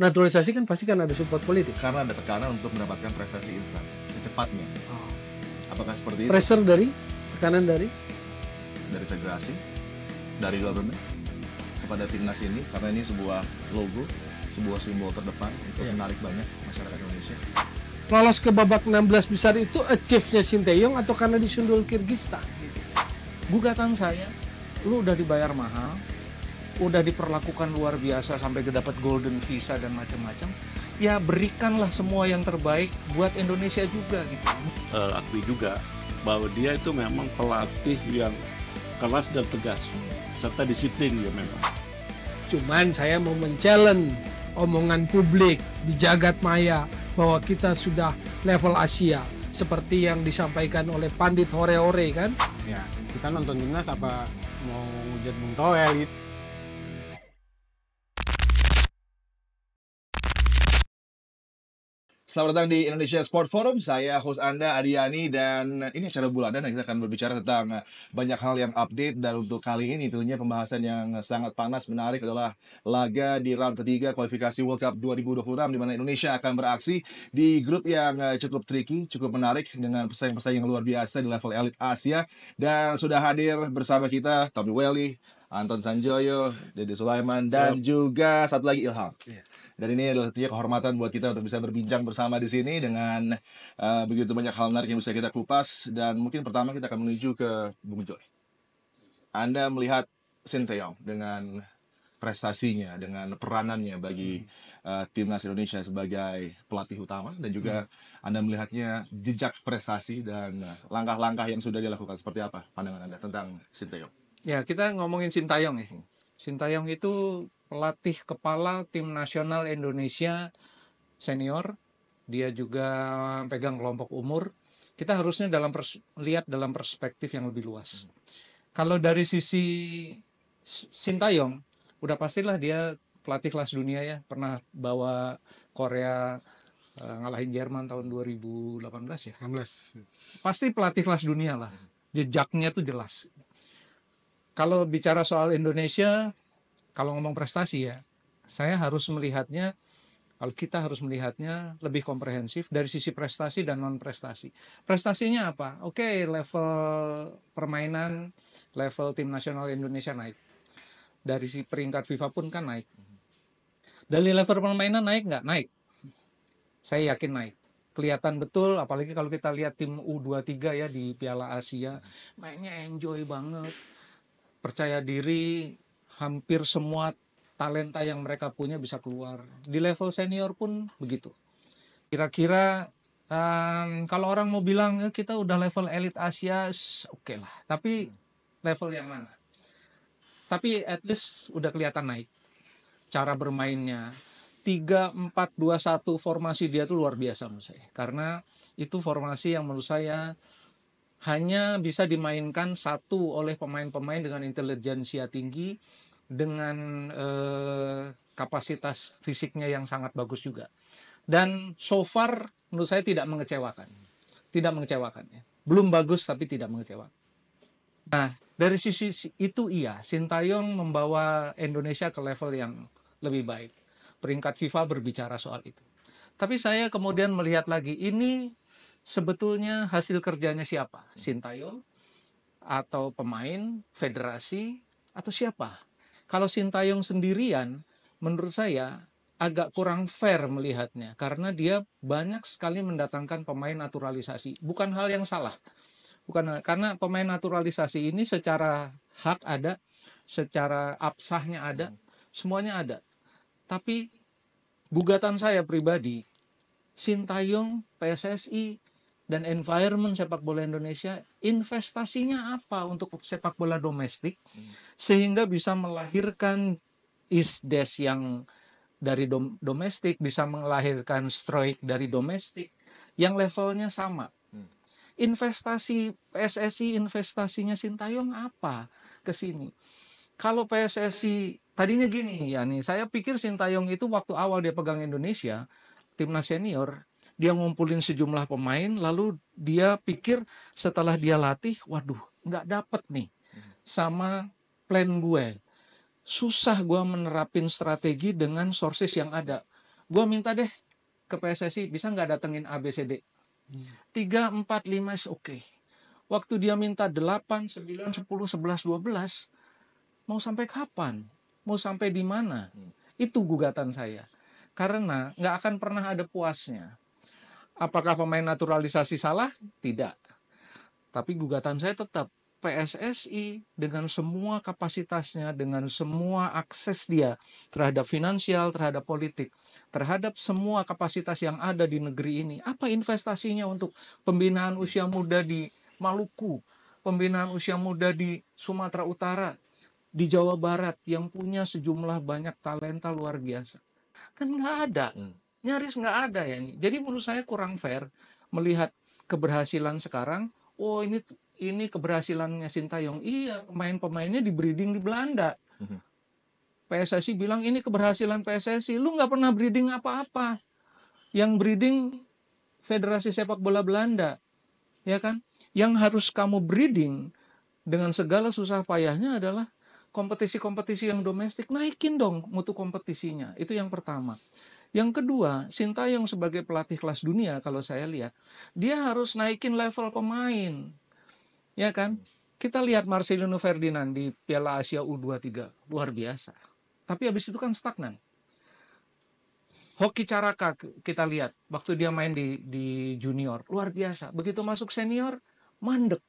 naturalisasi kan pasti karena ada support politik. Karena ada tekanan untuk mendapatkan prestasi instan secepatnya. Oh. Apakah seperti itu? Pressure dari tekanan dari dari federasi, dari government kepada timnas ini karena ini sebuah logo, sebuah simbol terdepan untuk yeah. menarik banyak masyarakat Indonesia. Lolos ke babak 16 besar itu achieve-nya Sinteyong atau karena disundul Kirgistan? Gugatan saya, lu udah dibayar mahal, udah diperlakukan luar biasa sampai dapat golden visa dan macam-macam ya berikanlah semua yang terbaik buat Indonesia juga gitu uh, aku juga bahwa dia itu memang pelatih yang kelas dan tegas serta disiplin ya memang cuman saya mau men omongan publik di jagat maya bahwa kita sudah level Asia seperti yang disampaikan oleh pandit hore-hore kan ya kita nonton timnas apa mau ngujat Bung Toel gitu Selamat datang di Indonesia Sport Forum. Saya host Anda Adiani dan ini acara bulanan dan kita akan berbicara tentang eh, banyak hal yang update dan untuk kali ini tentunya pembahasan yang sangat panas menarik adalah laga di round ketiga kualifikasi World Cup 2026 di mana Indonesia akan beraksi di grup yang eh, cukup tricky, cukup menarik dengan pesaing-pesaing yang luar biasa di level elit Asia dan sudah hadir bersama kita Tommy Welly, Anton Sanjoyo, Dede Sulaiman dan yep. juga satu lagi Ilham. Yeah. Dan ini adalah tentunya kehormatan buat kita untuk bisa berbincang bersama di sini dengan uh, begitu banyak hal menarik yang bisa kita kupas. Dan mungkin pertama kita akan menuju ke Bung Joy. Anda melihat Sinteyong dengan prestasinya dengan peranannya bagi uh, timnas Indonesia sebagai pelatih utama dan juga hmm. anda melihatnya jejak prestasi dan langkah-langkah yang sudah dilakukan seperti apa pandangan anda tentang Sintayong? Ya kita ngomongin Sintayong ya. Hmm. Sintayong itu pelatih kepala tim nasional Indonesia senior. Dia juga pegang kelompok umur. Kita harusnya dalam pers lihat dalam perspektif yang lebih luas. Hmm. Kalau dari sisi Sintayong, udah pastilah dia pelatih kelas dunia ya, pernah bawa Korea eh, ngalahin Jerman tahun 2018 ya. 16. Pasti pelatih kelas dunia lah. Hmm. Jejaknya tuh jelas. Kalau bicara soal Indonesia, kalau ngomong prestasi ya, saya harus melihatnya kalau kita harus melihatnya lebih komprehensif dari sisi prestasi dan non prestasi. Prestasinya apa? Oke, okay, level permainan, level tim nasional Indonesia naik. Dari si peringkat FIFA pun kan naik. Dari level permainan naik nggak? Naik. Saya yakin naik. Kelihatan betul, apalagi kalau kita lihat tim U23 ya di Piala Asia, mainnya enjoy banget, percaya diri, hampir semua talenta yang mereka punya bisa keluar. Di level senior pun begitu. Kira-kira um, kalau orang mau bilang eh, kita udah level elit Asia, oke okay lah. Tapi level yang mana? Tapi at least udah kelihatan naik cara bermainnya. 3-4-2-1 formasi dia tuh luar biasa menurut saya. Karena itu formasi yang menurut saya hanya bisa dimainkan satu oleh pemain-pemain dengan intelijensia tinggi dengan eh, kapasitas fisiknya yang sangat bagus juga. Dan so far menurut saya tidak mengecewakan. Tidak mengecewakan ya. Belum bagus tapi tidak mengecewakan. Nah, dari sisi itu iya, Sintayong membawa Indonesia ke level yang lebih baik. Peringkat FIFA berbicara soal itu. Tapi saya kemudian melihat lagi, ini sebetulnya hasil kerjanya siapa? Sintayong atau pemain, federasi, atau siapa? Kalau Sintayong sendirian, menurut saya agak kurang fair melihatnya karena dia banyak sekali mendatangkan pemain naturalisasi. Bukan hal yang salah. Bukan karena pemain naturalisasi ini secara hak ada, secara absahnya ada, hmm. semuanya ada. Tapi gugatan saya pribadi, Sintayong PSSI dan environment sepak bola Indonesia, investasinya apa untuk sepak bola domestik hmm. sehingga bisa melahirkan isdes yang dari dom domestik bisa melahirkan stroik dari domestik yang levelnya sama. Hmm. Investasi PSSI investasinya Sintayong apa ke sini? Kalau PSSI tadinya gini ya nih, saya pikir Sintayong itu waktu awal dia pegang Indonesia timnas senior dia ngumpulin sejumlah pemain lalu dia pikir setelah dia latih waduh nggak dapet nih sama plan gue susah gue menerapin strategi dengan sources yang ada gue minta deh ke PSSI bisa nggak datengin ABCD tiga empat lima is oke waktu dia minta delapan sembilan sepuluh sebelas dua belas mau sampai kapan mau sampai di mana hmm. itu gugatan saya karena nggak akan pernah ada puasnya Apakah pemain naturalisasi salah? Tidak. Tapi gugatan saya tetap PSSI dengan semua kapasitasnya, dengan semua akses dia terhadap finansial, terhadap politik, terhadap semua kapasitas yang ada di negeri ini. Apa investasinya untuk pembinaan usia muda di Maluku, pembinaan usia muda di Sumatera Utara, di Jawa Barat yang punya sejumlah banyak talenta luar biasa? Kan nggak ada. Hmm nyaris nggak ada ya ini. Jadi menurut saya kurang fair melihat keberhasilan sekarang. Oh ini ini keberhasilannya Sintayong. Iya pemain-pemainnya di breeding di Belanda. Mhm. PSSI bilang ini keberhasilan PSSI. Lu nggak pernah breeding apa-apa. Yang breeding Federasi Sepak Bola Belanda, ya kan? Yang harus kamu breeding dengan segala susah payahnya adalah kompetisi-kompetisi yang domestik naikin dong mutu kompetisinya. Itu yang pertama. Yang kedua, Sinta yang sebagai pelatih kelas dunia kalau saya lihat, dia harus naikin level pemain. Ya kan? Kita lihat Marcelino Ferdinand di Piala Asia U23, luar biasa. Tapi habis itu kan stagnan. Hoki Caraka kita lihat waktu dia main di di junior, luar biasa. Begitu masuk senior, mandek.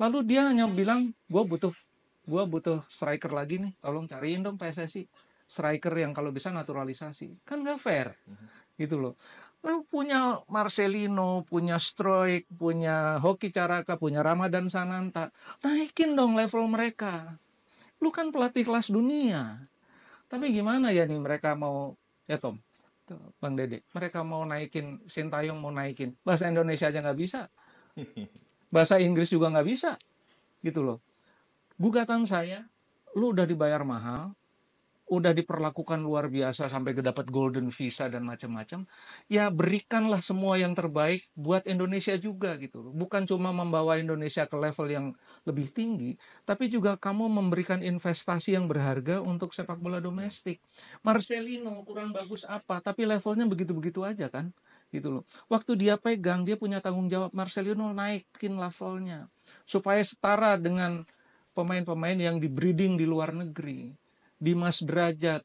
Lalu dia hanya bilang, gue butuh gue butuh striker lagi nih, tolong cariin dong PSSI striker yang kalau bisa naturalisasi kan nggak fair mhm. gitu loh lu punya Marcelino punya Stroik punya Hoki Caraka punya Ramadan Sananta naikin dong level mereka lu kan pelatih kelas dunia tapi gimana ya nih mereka mau ya Tom Bang Dede mereka mau naikin Sintayong mau naikin bahasa Indonesia aja nggak bisa bahasa Inggris juga nggak bisa gitu loh gugatan saya lu udah dibayar mahal udah diperlakukan luar biasa sampai dapat golden visa dan macam-macam, ya berikanlah semua yang terbaik buat Indonesia juga gitu. loh Bukan cuma membawa Indonesia ke level yang lebih tinggi, tapi juga kamu memberikan investasi yang berharga untuk sepak bola domestik. Marcelino kurang bagus apa, tapi levelnya begitu-begitu aja kan gitu loh. Waktu dia pegang dia punya tanggung jawab Marcelino naikin levelnya supaya setara dengan pemain-pemain yang di breeding di luar negeri di mas Derajat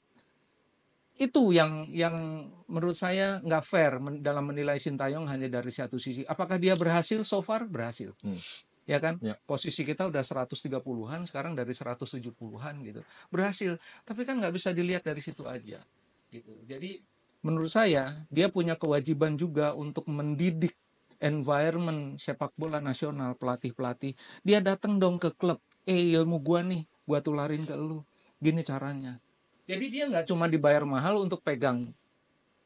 itu yang yang menurut saya nggak fair dalam menilai Sintayong hanya dari satu sisi. Apakah dia berhasil so far? Berhasil. Hmm. Ya kan? Ya. Posisi kita udah 130-an, sekarang dari 170-an gitu. Berhasil. Tapi kan nggak bisa dilihat dari situ aja. Gitu. Jadi menurut saya dia punya kewajiban juga untuk mendidik environment sepak bola nasional pelatih-pelatih. Dia datang dong ke klub, "Eh, ilmu gua nih, gua tularin ke lu." gini caranya. Jadi dia nggak cuma dibayar mahal untuk pegang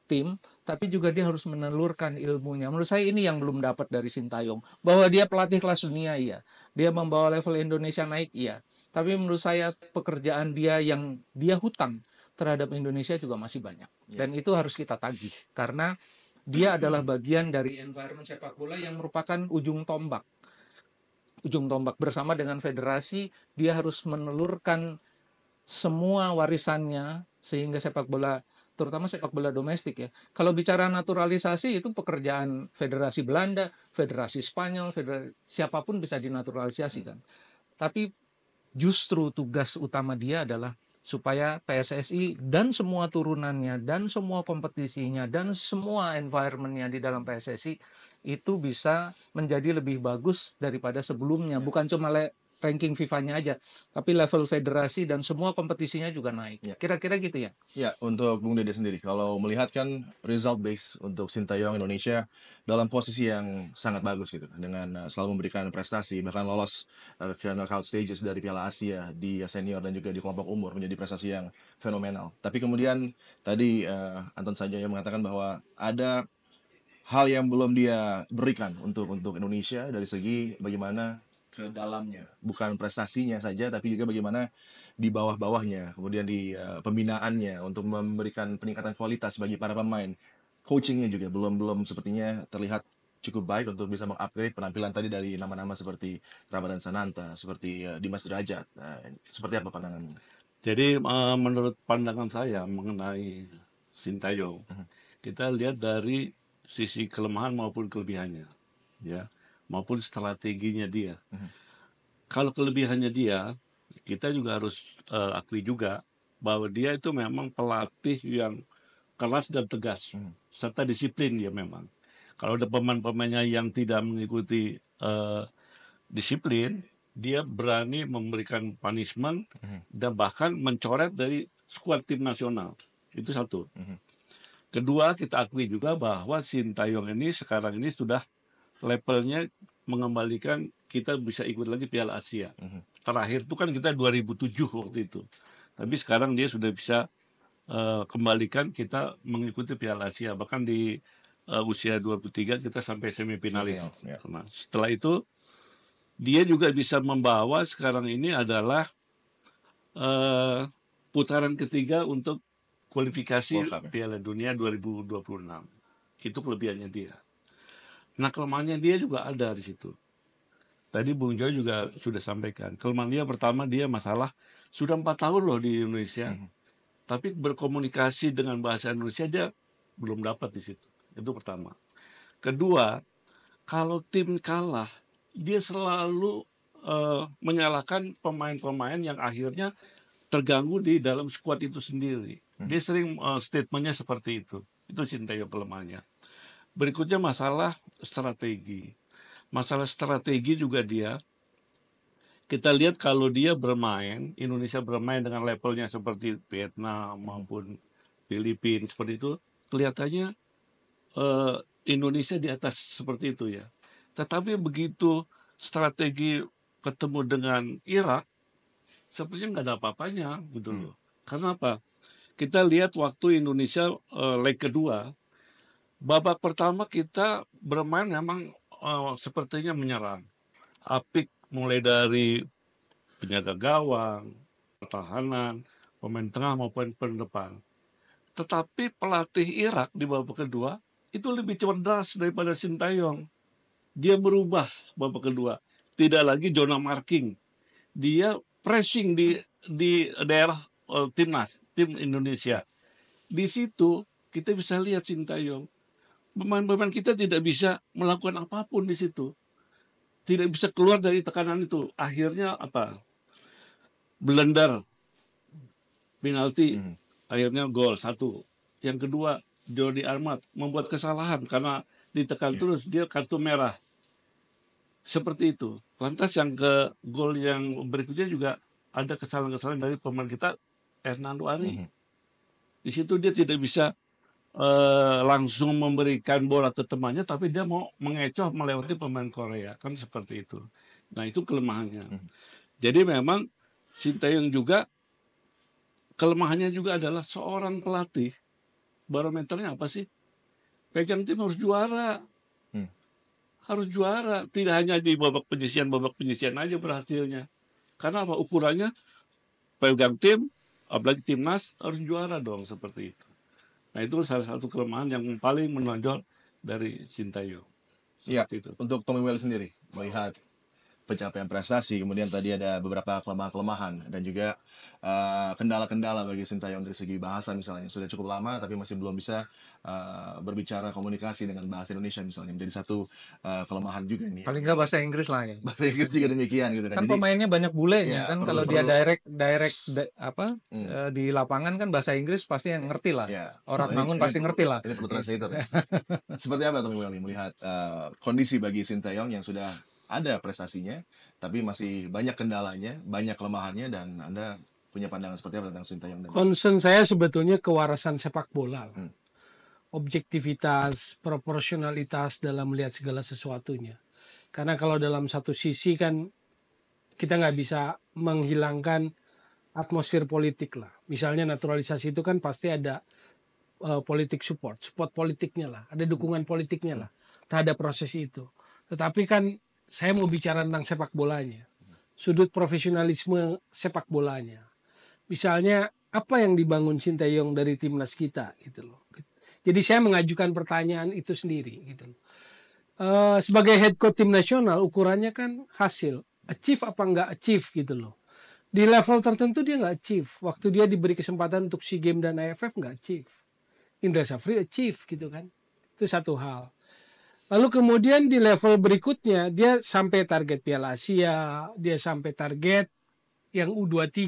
tim, tapi juga dia harus menelurkan ilmunya. Menurut saya ini yang belum dapat dari Sintayong. Bahwa dia pelatih kelas dunia, iya. Dia membawa level Indonesia naik, iya. Tapi menurut saya pekerjaan dia yang dia hutang terhadap Indonesia juga masih banyak. Iya. Dan itu harus kita tagih. Karena dia adalah bagian dari environment sepak bola yang merupakan ujung tombak. Ujung tombak bersama dengan federasi, dia harus menelurkan semua warisannya sehingga sepak bola terutama sepak bola domestik ya. Kalau bicara naturalisasi itu pekerjaan Federasi Belanda, Federasi Spanyol, federasi, siapapun bisa dinaturalisasi kan. Tapi justru tugas utama dia adalah supaya PSSI dan semua turunannya dan semua kompetisinya dan semua environmentnya di dalam PSSI itu bisa menjadi lebih bagus daripada sebelumnya bukan cuma le ranking FIFA-nya aja, tapi level federasi dan semua kompetisinya juga naik. Ya. Kira-kira ya. gitu ya. Ya, untuk Bung Dede sendiri, kalau melihat kan result base untuk Sintayong Indonesia dalam posisi yang sangat bagus gitu, dengan eh, selalu memberikan prestasi, bahkan lolos uh, ke knockout stages dari Piala Asia di senior dan juga di kelompok umur menjadi prestasi yang fenomenal. Tapi kemudian tadi uh, Anton yang mengatakan bahwa ada hal yang belum dia berikan untuk untuk Indonesia dari segi bagaimana ke dalamnya. Bukan prestasinya saja, tapi juga bagaimana di bawah-bawahnya, kemudian di uh, pembinaannya untuk memberikan peningkatan kualitas bagi para pemain. Coachingnya juga belum belum sepertinya terlihat cukup baik untuk bisa mengupgrade penampilan tadi dari nama-nama seperti Ramadhan Sananta, seperti uh, Dimas Derajat. uh, seperti apa pandanganmu? Jadi uh, menurut pandangan saya mengenai Sintayong, uh mm-hmm. -huh. kita lihat dari sisi kelemahan maupun kelebihannya, ya maupun strateginya dia. Mm-hmm. Kalau kelebihannya dia, kita juga harus uh, akui juga bahwa dia itu memang pelatih yang keras dan tegas mm-hmm. serta disiplin dia memang. Kalau ada pemain-pemainnya yang tidak mengikuti uh, disiplin, dia berani memberikan punishment mm-hmm. dan bahkan mencoret dari skuad tim nasional. Itu satu. Mm-hmm. Kedua, kita akui juga bahwa Sintayong ini sekarang ini sudah levelnya mengembalikan kita bisa ikut lagi Piala Asia. Mm -hmm. Terakhir itu kan kita 2007 waktu itu. Tapi sekarang dia sudah bisa uh, kembalikan kita mengikuti Piala Asia. Bahkan di uh, usia 23 kita sampai semifinalis. Yeah. Nah, setelah itu dia juga bisa membawa sekarang ini adalah uh, putaran ketiga untuk kualifikasi ya. Piala Dunia 2026. Itu kelebihannya dia. Nah kelemahannya dia juga ada di situ. Tadi Bung Jo juga sudah sampaikan kelemahan dia pertama dia masalah sudah empat tahun loh di Indonesia, -hmm. tapi berkomunikasi dengan bahasa Indonesia dia belum dapat di situ. Itu pertama. Kedua, kalau tim kalah dia selalu uh, menyalahkan pemain-pemain yang akhirnya terganggu di dalam skuad itu sendiri. -hmm. Dia sering uh, statementnya seperti itu. Itu Sinteyong kelemahannya. Berikutnya masalah strategi. Masalah strategi juga dia kita lihat kalau dia bermain, Indonesia bermain dengan levelnya seperti Vietnam maupun Filipina seperti itu, kelihatannya eh, Indonesia di atas seperti itu ya. Tetapi begitu strategi ketemu dengan Irak, sepertinya nggak ada apa-apanya gitu loh. Hmm. Karena apa? Kita lihat waktu Indonesia eh, leg kedua babak pertama kita bermain memang uh, sepertinya menyerang. Apik mulai dari penjaga gawang, pertahanan, pemain tengah maupun pemain depan. Tetapi pelatih Irak di babak kedua itu lebih cerdas daripada Sintayong. Dia berubah babak kedua. Tidak lagi zona marking. Dia pressing di di daerah uh, timnas, tim Indonesia. Di situ kita bisa lihat Sintayong pemain-pemain kita tidak bisa melakukan apapun di situ. Tidak bisa keluar dari tekanan itu. Akhirnya apa? Belendar. Penalti. Hmm. Akhirnya gol satu. Yang kedua, Jordi Armat membuat kesalahan karena ditekan yeah. terus dia kartu merah. Seperti itu. Lantas yang ke gol yang berikutnya juga ada kesalahan-kesalahan dari pemain kita Hernando Ari. -hmm. Di situ dia tidak bisa eh, langsung memberikan bola ke temannya, tapi dia mau mengecoh melewati pemain Korea kan seperti itu. Nah itu kelemahannya. Hmm. Jadi memang Sintayong juga kelemahannya juga adalah seorang pelatih barometernya apa sih? Pegang tim harus juara. Hmm. Harus juara, tidak hanya di babak penyisian, babak penyisian aja berhasilnya. Karena apa? Ukurannya pegang tim, apalagi timnas harus juara dong seperti itu. Nah itu salah satu kelemahan yang paling menonjol dari Sintayong. Iya. Itu. Untuk Tommy Well sendiri melihat pencapaian prestasi. Kemudian tadi ada beberapa kelemahan-kelemahan dan juga eh, kendala-kendala uh, bagi Sintayong dari segi bahasa misalnya. Sudah cukup lama tapi masih belum bisa uh, berbicara komunikasi dengan bahasa Indonesia misalnya. Menjadi satu uh, kelemahan juga ini. Paling nggak bahasa Inggris lah ya. Bahasa Inggris juga demikian gitu. Nah, kan Jadi, pemainnya banyak bule ya, iya, kan perlu, kalau perlu, dia direct direct di, apa hmm. uh, di lapangan kan bahasa Inggris pasti yang ngerti lah. Ya. Orang bangun pasti ini, ngerti lah. Ini perlu translator. Seperti apa Tommy Welly melihat uh, kondisi bagi Sintayong yang sudah ada prestasinya, tapi masih banyak kendalanya, banyak kelemahannya, dan Anda punya pandangan seperti apa tentang Sintayong? Concern saya sebetulnya kewarasan sepak bola. Hmm. Objektivitas, proporsionalitas dalam melihat segala sesuatunya. Karena kalau dalam satu sisi kan kita nggak bisa menghilangkan atmosfer politik lah. Misalnya naturalisasi itu kan pasti ada uh, politik support, support politiknya lah, ada dukungan politiknya lah hmm. terhadap proses itu. Tetapi kan saya mau bicara tentang sepak bolanya. Sudut profesionalisme sepak bolanya. Misalnya apa yang dibangun Sinteyong dari timnas kita gitu loh. Jadi saya mengajukan pertanyaan itu sendiri gitu loh. Uh, sebagai head coach tim nasional ukurannya kan hasil achieve apa enggak achieve gitu loh di level tertentu dia enggak achieve waktu dia diberi kesempatan untuk sea game dan AFF enggak achieve Indra Safri achieve gitu kan itu satu hal Lalu kemudian di level berikutnya dia sampai target Piala Asia, dia sampai target yang U23.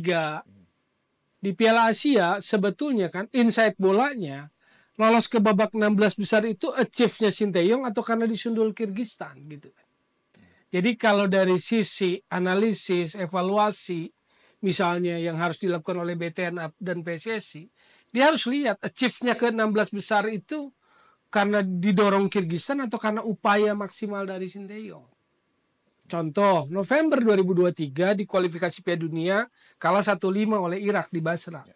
Di Piala Asia sebetulnya kan insight bolanya lolos ke babak 16 besar itu achieve-nya Sinteyong atau karena disundul Kirgistan gitu kan. Jadi kalau dari sisi analisis, evaluasi misalnya yang harus dilakukan oleh BTN dan PSSI, dia harus lihat achieve-nya ke 16 besar itu karena didorong Kirgistan atau karena upaya maksimal dari Sinteyong. Contoh, November 2023 di kualifikasi Piala Dunia kalah 1-5 oleh Irak di Basra.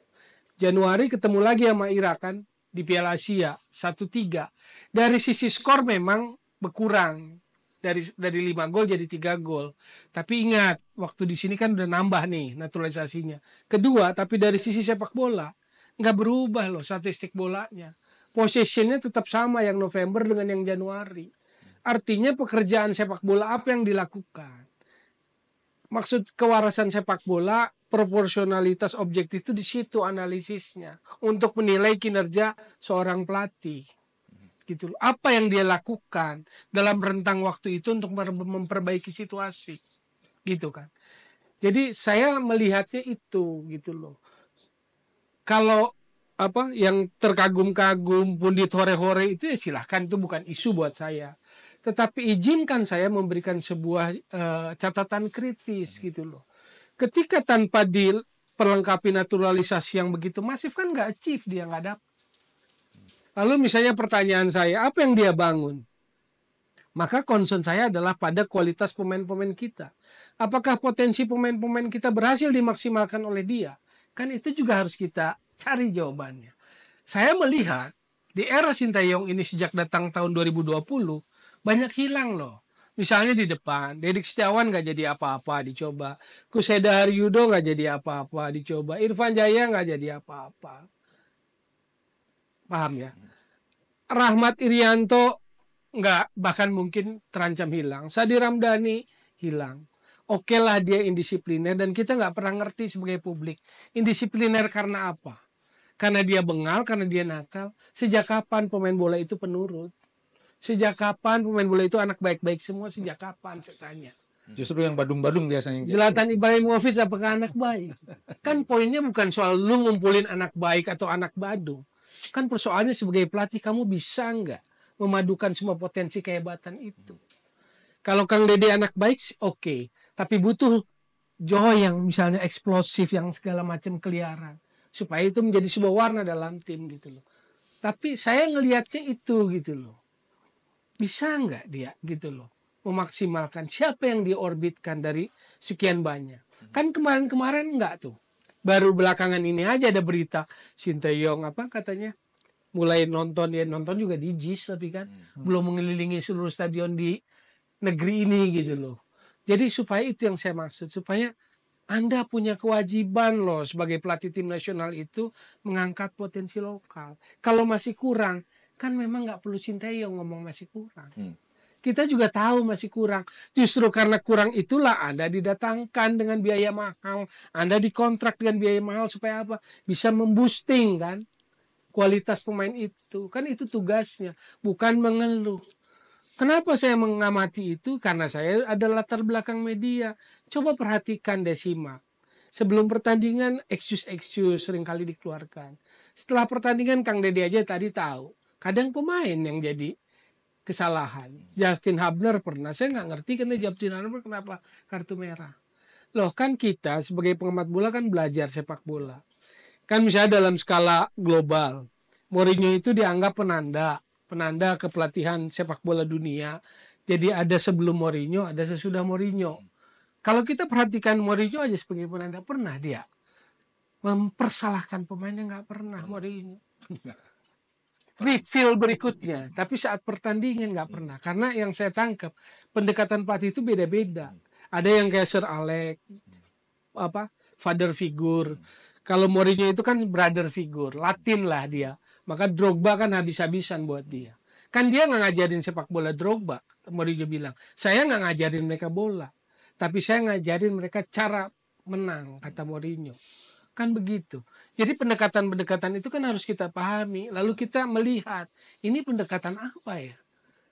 Januari ketemu lagi sama Irak kan di Piala Asia 1-3. Dari sisi skor memang berkurang dari dari 5 gol jadi 3 gol. Tapi ingat, waktu di sini kan udah nambah nih naturalisasinya. Kedua, tapi dari sisi sepak bola nggak berubah loh statistik bolanya posisinya tetap sama yang November dengan yang Januari. Artinya pekerjaan sepak bola apa yang dilakukan? Maksud kewarasan sepak bola, proporsionalitas objektif itu di situ analisisnya untuk menilai kinerja seorang pelatih. Gitu Apa yang dia lakukan dalam rentang waktu itu untuk memperbaiki situasi. Gitu kan. Jadi saya melihatnya itu gitu loh. Kalau apa yang terkagum-kagum pun ditore-hore itu ya silahkan itu bukan isu buat saya tetapi izinkan saya memberikan sebuah uh, catatan kritis gitu loh ketika tanpa di perlengkapi naturalisasi yang begitu masif kan nggak achieve dia nggak dapat lalu misalnya pertanyaan saya apa yang dia bangun maka concern saya adalah pada kualitas pemain-pemain kita apakah potensi pemain-pemain kita berhasil dimaksimalkan oleh dia kan itu juga harus kita Cari jawabannya. Saya melihat di era Sintayong ini sejak datang tahun 2020 banyak hilang loh. Misalnya di depan, Dedik Setiawan nggak jadi apa-apa dicoba. Kuseda Haryudo nggak jadi apa-apa dicoba. Irfan Jaya nggak jadi apa-apa. Paham ya? Rahmat Irianto nggak bahkan mungkin terancam hilang. Sadi Ramdhani hilang. Oke lah dia indisipliner dan kita nggak pernah ngerti sebagai publik. Indisipliner karena apa? karena dia bengal, karena dia nakal. Sejak kapan pemain bola itu penurut? Sejak kapan pemain bola itu anak baik-baik semua? Sejak kapan? Saya tanya. Justru yang badung-badung biasanya. Zlatan Ibrahimovic apakah anak baik? Kan poinnya bukan soal lu ngumpulin anak baik atau anak badung. Kan persoalannya sebagai pelatih kamu bisa nggak memadukan semua potensi kehebatan itu? Kalau Kang Dede anak baik, oke. Okay. Tapi butuh Johor yang misalnya eksplosif, yang segala macam keliaran supaya itu menjadi sebuah warna dalam tim gitu loh. Tapi saya ngelihatnya itu gitu loh. Bisa nggak dia gitu loh memaksimalkan siapa yang diorbitkan dari sekian banyak. Hmm. Kan kemarin-kemarin nggak tuh. Baru belakangan ini aja ada berita Sinteyong apa katanya mulai nonton ya nonton juga di JIS tapi kan hmm. hmm. belum mengelilingi seluruh stadion di negeri ini gitu loh. Jadi supaya itu yang saya maksud supaya anda punya kewajiban loh sebagai pelatih tim nasional itu mengangkat potensi lokal. Kalau masih kurang, kan memang nggak perlu cintai yang ngomong masih kurang. Hmm. Kita juga tahu masih kurang. Justru karena kurang itulah Anda didatangkan dengan biaya mahal. Anda dikontrak dengan biaya mahal supaya apa? Bisa memboosting kan kualitas pemain itu. Kan itu tugasnya, bukan mengeluh. Kenapa saya mengamati itu? Karena saya ada latar belakang media. Coba perhatikan Desima. Sebelum pertandingan, excuse-excuse seringkali dikeluarkan. Setelah pertandingan, Kang Dede aja tadi tahu. Kadang pemain yang jadi kesalahan. Justin Hubner pernah. Saya nggak ngerti karena Justin Hubner kenapa kartu merah. Loh kan kita sebagai pengamat bola kan belajar sepak bola. Kan misalnya dalam skala global. Mourinho itu dianggap penanda penanda kepelatihan sepak bola dunia. Jadi ada sebelum Mourinho, ada sesudah Mourinho. Hmm. Kalau kita perhatikan Mourinho aja sebagai penanda pernah dia mempersalahkan pemain yang nggak pernah Mourinho. Refill berikutnya, tapi saat pertandingan nggak pernah. Karena yang saya tangkap pendekatan pelatih itu beda-beda. Hmm. Ada yang kayak Sir Alex, hmm. apa father figure. Kalau Mourinho itu kan brother figure, Latin lah dia. Maka Drogba kan habis-habisan buat dia. Kan dia nggak ngajarin sepak bola Drogba. Mourinho bilang, saya nggak ngajarin mereka bola. Tapi saya ngajarin mereka cara menang, kata Mourinho. Kan begitu. Jadi pendekatan-pendekatan itu kan harus kita pahami. Lalu kita melihat, ini pendekatan apa ya?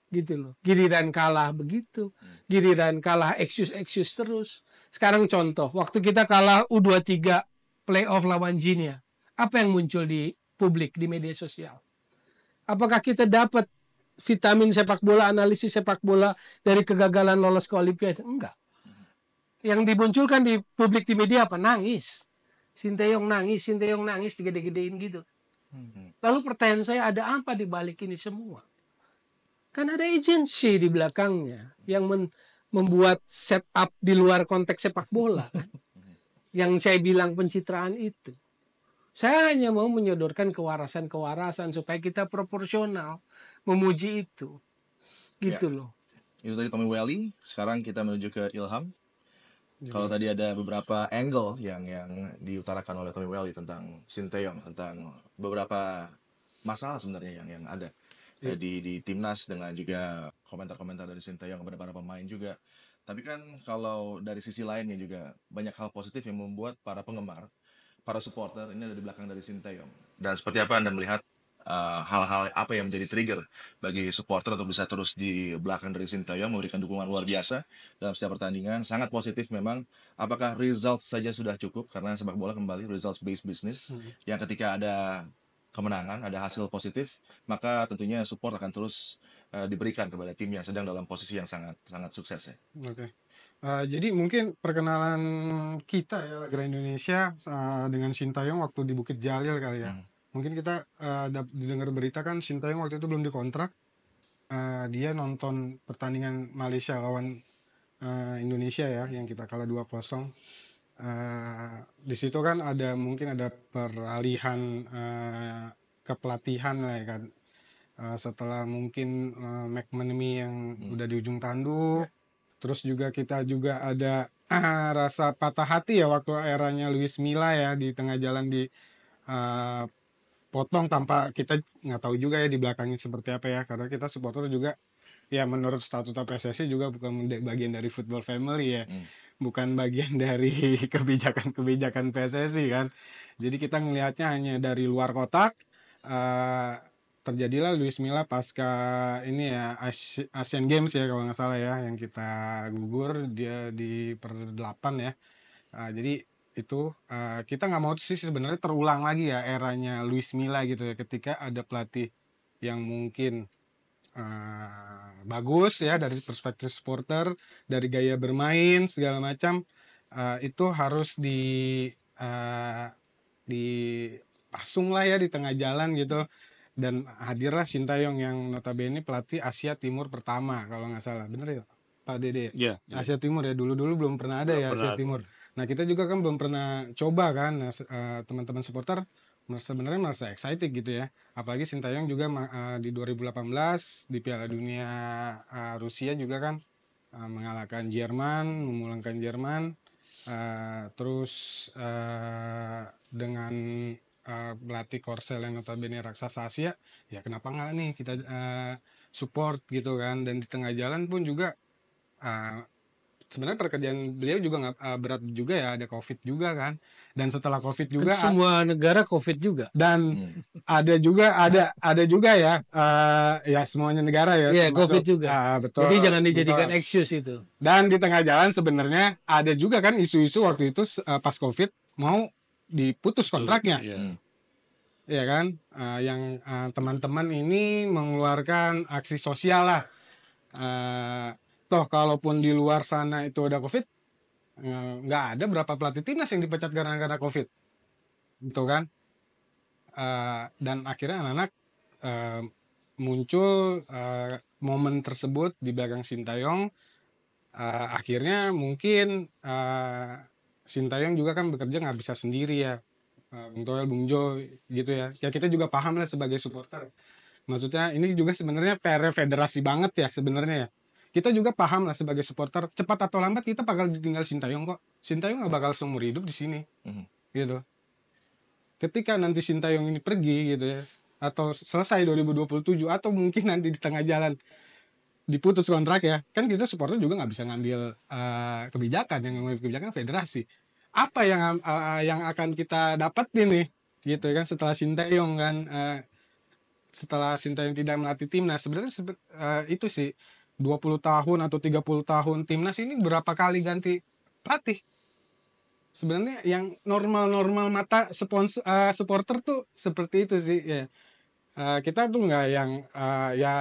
gitu loh. Giliran kalah begitu, giliran kalah eksus eksus terus. Sekarang contoh, waktu kita kalah U23 playoff lawan Jinia apa yang muncul di publik di media sosial. Apakah kita dapat vitamin sepak bola, analisis sepak bola dari kegagalan lolos ke Olimpiade? Enggak. Yang dimunculkan di publik di media apa? Nangis. Sinteyong nangis, Sinteyong nangis, digede-gedein gitu. Hmm. Lalu pertanyaan saya ada apa di balik ini semua? Kan ada agensi di belakangnya yang men membuat setup di luar konteks sepak bola. Kan? Yang saya bilang pencitraan itu. Saya hanya mau menyodorkan kewarasan-kewarasan supaya kita proporsional memuji itu. Ya. Gitu ya. loh. Itu tadi Tommy Welly, sekarang kita menuju ke Ilham. Ya. Kalau tadi ada beberapa angle yang yang diutarakan oleh Tommy Welly tentang Sinteyong, tentang beberapa masalah sebenarnya yang yang ada ya. di di timnas dengan juga komentar-komentar dari Sinteyong kepada para pemain juga. Tapi kan kalau dari sisi lainnya juga banyak hal positif yang membuat para penggemar para supporter ini ada di belakang dari Sinteyong. Dan seperti apa Anda melihat eh, hal-hal uh, apa yang menjadi trigger bagi supporter untuk bisa terus di belakang dari Sinteyong memberikan dukungan luar biasa dalam setiap pertandingan sangat positif memang apakah result saja sudah cukup karena sepak bola kembali results based business hmm. yang ketika ada kemenangan ada hasil positif maka tentunya support akan terus uh, diberikan kepada tim yang sedang dalam posisi yang sangat sangat sukses ya. Oke. Okay. Uh, jadi mungkin perkenalan kita ya Lagra Indonesia uh, dengan Sintayong waktu di Bukit Jalil kali ya. Hmm. Mungkin kita uh, didengar berita kan Sintayong waktu itu belum dikontrak. Uh, dia nonton pertandingan Malaysia lawan uh, Indonesia ya yang kita kalah 2-0. Uh, di situ kan ada mungkin ada peralihan uh, kepelatihan lah ya kan. Uh, setelah mungkin uh, McManamy yang hmm. udah di ujung tanduk. Terus juga kita juga ada ah, rasa patah hati ya waktu eranya Luis Milla ya di tengah jalan di uh, potong tanpa kita nggak tahu juga ya di belakangnya seperti apa ya karena kita supporter juga ya menurut status statuta PSSI juga bukan bagian dari football family ya hmm. bukan bagian dari kebijakan-kebijakan PSSI kan jadi kita melihatnya hanya dari luar kotak uh, terjadilah Luis Milla pasca ini ya Asian Games ya kalau nggak salah ya yang kita gugur dia di per delapan ya. Uh, jadi itu uh, kita nggak mau sih sebenarnya terulang lagi ya eranya Luis Milla gitu ya ketika ada pelatih yang mungkin uh, bagus ya dari perspektif supporter, dari gaya bermain segala macam uh, itu harus di uh, pasung lah ya di tengah jalan gitu dan hadirlah Sintayong yang notabene pelatih Asia Timur pertama kalau nggak salah bener ya Pak Dede ya, yeah. Asia Timur ya dulu dulu belum pernah ada belum ya pernah Asia Timur nah kita juga kan belum pernah coba kan nah, eh, teman-teman supporter sebenarnya merasa excited gitu ya apalagi Sintayong juga uh, di 2018 di Piala Dunia uh, Rusia juga kan uh, mengalahkan Jerman memulangkan Jerman uh, terus uh, dengan uh, Korsel yang notabene raksasa Asia ya kenapa nggak nih kita uh, support gitu kan dan di tengah jalan pun juga uh, sebenarnya pekerjaan beliau juga nggak uh, berat juga ya ada covid juga kan dan setelah covid juga kan semua negara covid juga dan hmm. ada juga ada ada juga ya uh, ya semuanya negara ya yeah, termasuk, covid juga uh, betul jadi jangan dijadikan betul. excuse itu dan di tengah jalan sebenarnya ada juga kan isu-isu waktu itu uh, pas covid mau diputus kontraknya. Yeah. Ya hmm. iya kan, uh, yang teman eh, teman-teman ini mengeluarkan aksi sosial lah. Uh, toh kalaupun di luar sana itu ada covid, uh, nggak ada berapa pelatih timnas yang dipecat gara-gara covid, gitu kan? Uh, dan akhirnya anak-anak uh, muncul uh, momen tersebut di belakang sintayong. Uh, akhirnya mungkin uh, Sintayong juga kan bekerja nggak bisa sendiri ya eh, Bung Toel, Bung Jo gitu ya. Ya kita juga paham lah sebagai supporter. Maksudnya ini juga sebenarnya federasi banget ya sebenarnya ya. Kita juga paham lah sebagai supporter cepat atau lambat kita bakal ditinggal Sintayong kok. Sintayong nggak bakal seumur hidup di sini. Mhm. Gitu. Ketika nanti Sintayong ini pergi gitu ya atau selesai 2027 atau mungkin nanti di tengah jalan diputus kontrak ya kan kita supporter juga nggak bisa ngambil uh, kebijakan yang ngambil kebijakan federasi apa yang uh, yang akan kita dapat nih gitu kan setelah sinteyong kan uh, setelah sinteyong tidak melatih timnas sebenarnya uh, itu sih 20 tahun atau 30 tahun timnas ini berapa kali ganti pelatih sebenarnya yang normal-normal mata sponsor uh, supporter tuh seperti itu sih ya yeah. uh, kita tuh nggak yang uh, ya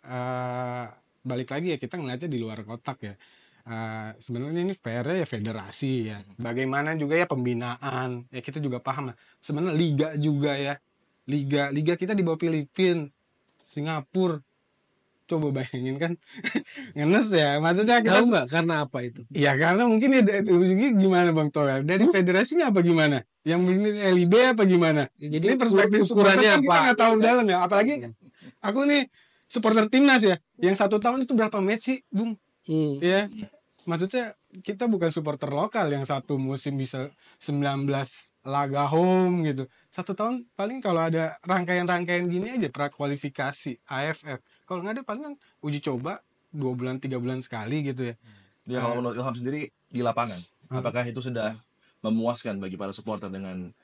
uh, balik lagi ya kita ngeliatnya di luar kotak ya. Uh, sebenarnya ini pr ya federasi ya. Bagaimana juga ya pembinaan. Ya kita juga paham lah. Sebenarnya liga juga ya. Liga liga kita di bawah Filipin, Singapura. Coba bayangin kan. Ngenes ya. Maksudnya kita Tahu nggak karena apa itu? Ya karena mungkin ya gimana Bang Toel? Dari federasinya apa gimana? Yang ini LIB apa gimana? jadi ini perspektif ukurannya kan apa? Kita nggak tahu dalam ya. Apalagi iya. aku nih supporter timnas ya yang satu tahun itu berapa match sih bung hmm. ya maksudnya kita bukan supporter lokal yang satu musim bisa 19 laga home gitu satu tahun paling kalau ada rangkaian-rangkaian gini aja pra kualifikasi AFF kalau nggak ada paling kan uji coba dua bulan tiga bulan sekali gitu ya ya kalau nah. menurut Ilham sendiri di lapangan apakah itu sudah memuaskan bagi para supporter dengan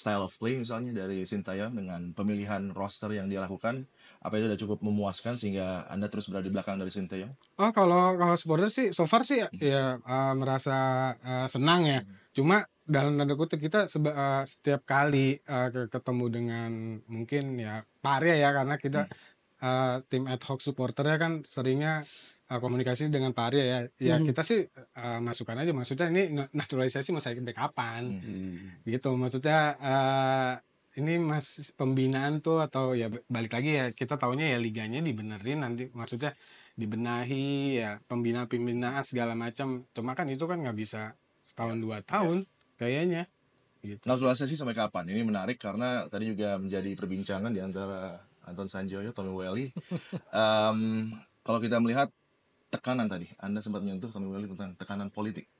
style of play misalnya dari Sintayong dengan pemilihan roster yang dia lakukan apa itu sudah cukup memuaskan sehingga Anda terus berada di belakang dari Sintayong? Oh, kalau kalau supporter sih so far sih ya uh, merasa uh, senang ya. Hmm. Cuma dalam tanda kutip kita seba, uh, setiap kali uh, ketemu dengan mungkin ya paria ya karena kita hmm. uh, tim ad hoc supporternya kan seringnya Eh, komunikasi dengan Pak Arya ya. Ya hmm. kita sih uh, eh, masukkan aja maksudnya ini naturalisasi mau sampai kapan. Hmm. Gitu maksudnya uh, ini mas pembinaan tuh atau ya balik lagi ya kita tahunya ya liganya dibenerin nanti maksudnya dibenahi ya pembina pembinaan segala macam cuma kan itu kan nggak bisa setahun dua iya. tahun kayaknya gitu. naturalisasi sampai kapan ini menarik karena tadi juga menjadi perbincangan di antara Anton Sanjoyo Tommy Welly um, kalau kita melihat tekanan tadi. Anda sempat menyentuh kami kembali tentang tekanan politik.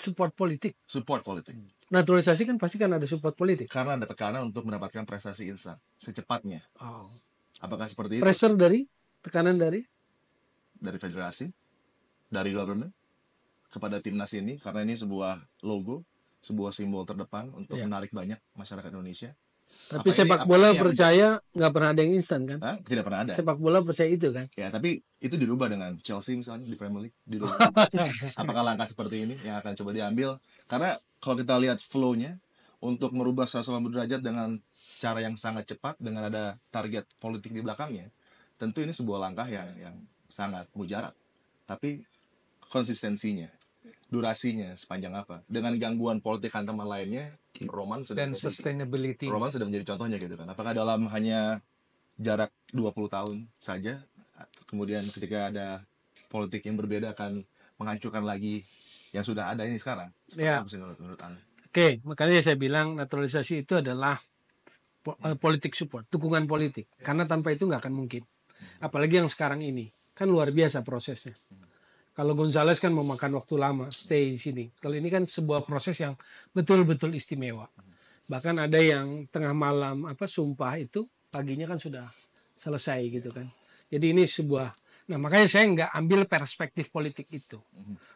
Support politik. Support politik. Naturalisasi kan pasti kan ada support politik. Karena ada tekanan untuk mendapatkan prestasi instan secepatnya. Oh. Apakah seperti itu? Pressure dari tekanan dari dari federasi, dari government kepada timnas ini karena ini sebuah logo, sebuah simbol terdepan untuk yeah. menarik banyak masyarakat Indonesia tapi apa sepak bola percaya nggak pernah ada yang instan kan? Hah? Tidak pernah ada. Sepak bola percaya itu kan? Ya, tapi itu dirubah dengan Chelsea misalnya di Premier League dirubah. Apakah langkah seperti ini yang akan coba diambil? Karena kalau kita lihat flow-nya untuk merubah 180 derajat dengan cara yang sangat cepat dengan ada target politik di belakangnya, tentu ini sebuah langkah yang yang sangat mujarab. Tapi konsistensinya, durasinya sepanjang apa? Dengan gangguan politik ancaman lainnya, Roman sudah dan sustainability. Roman sudah menjadi contohnya gitu kan. Apakah dalam hanya jarak 20 tahun saja kemudian ketika ada politik yang berbeda akan menghancurkan lagi yang sudah ada ini sekarang? Ya. Oke, okay, makanya saya bilang naturalisasi itu adalah eh, politik support, dukungan politik. Ya. Karena tanpa itu nggak akan mungkin. Apalagi yang sekarang ini, kan luar biasa prosesnya. Hmm. Kalau Gonzales kan memakan waktu lama stay di sini. Kalau ini kan sebuah proses yang betul-betul istimewa. Bahkan ada yang tengah malam apa sumpah itu paginya kan sudah selesai gitu kan. Jadi ini sebuah nah makanya saya nggak ambil perspektif politik itu.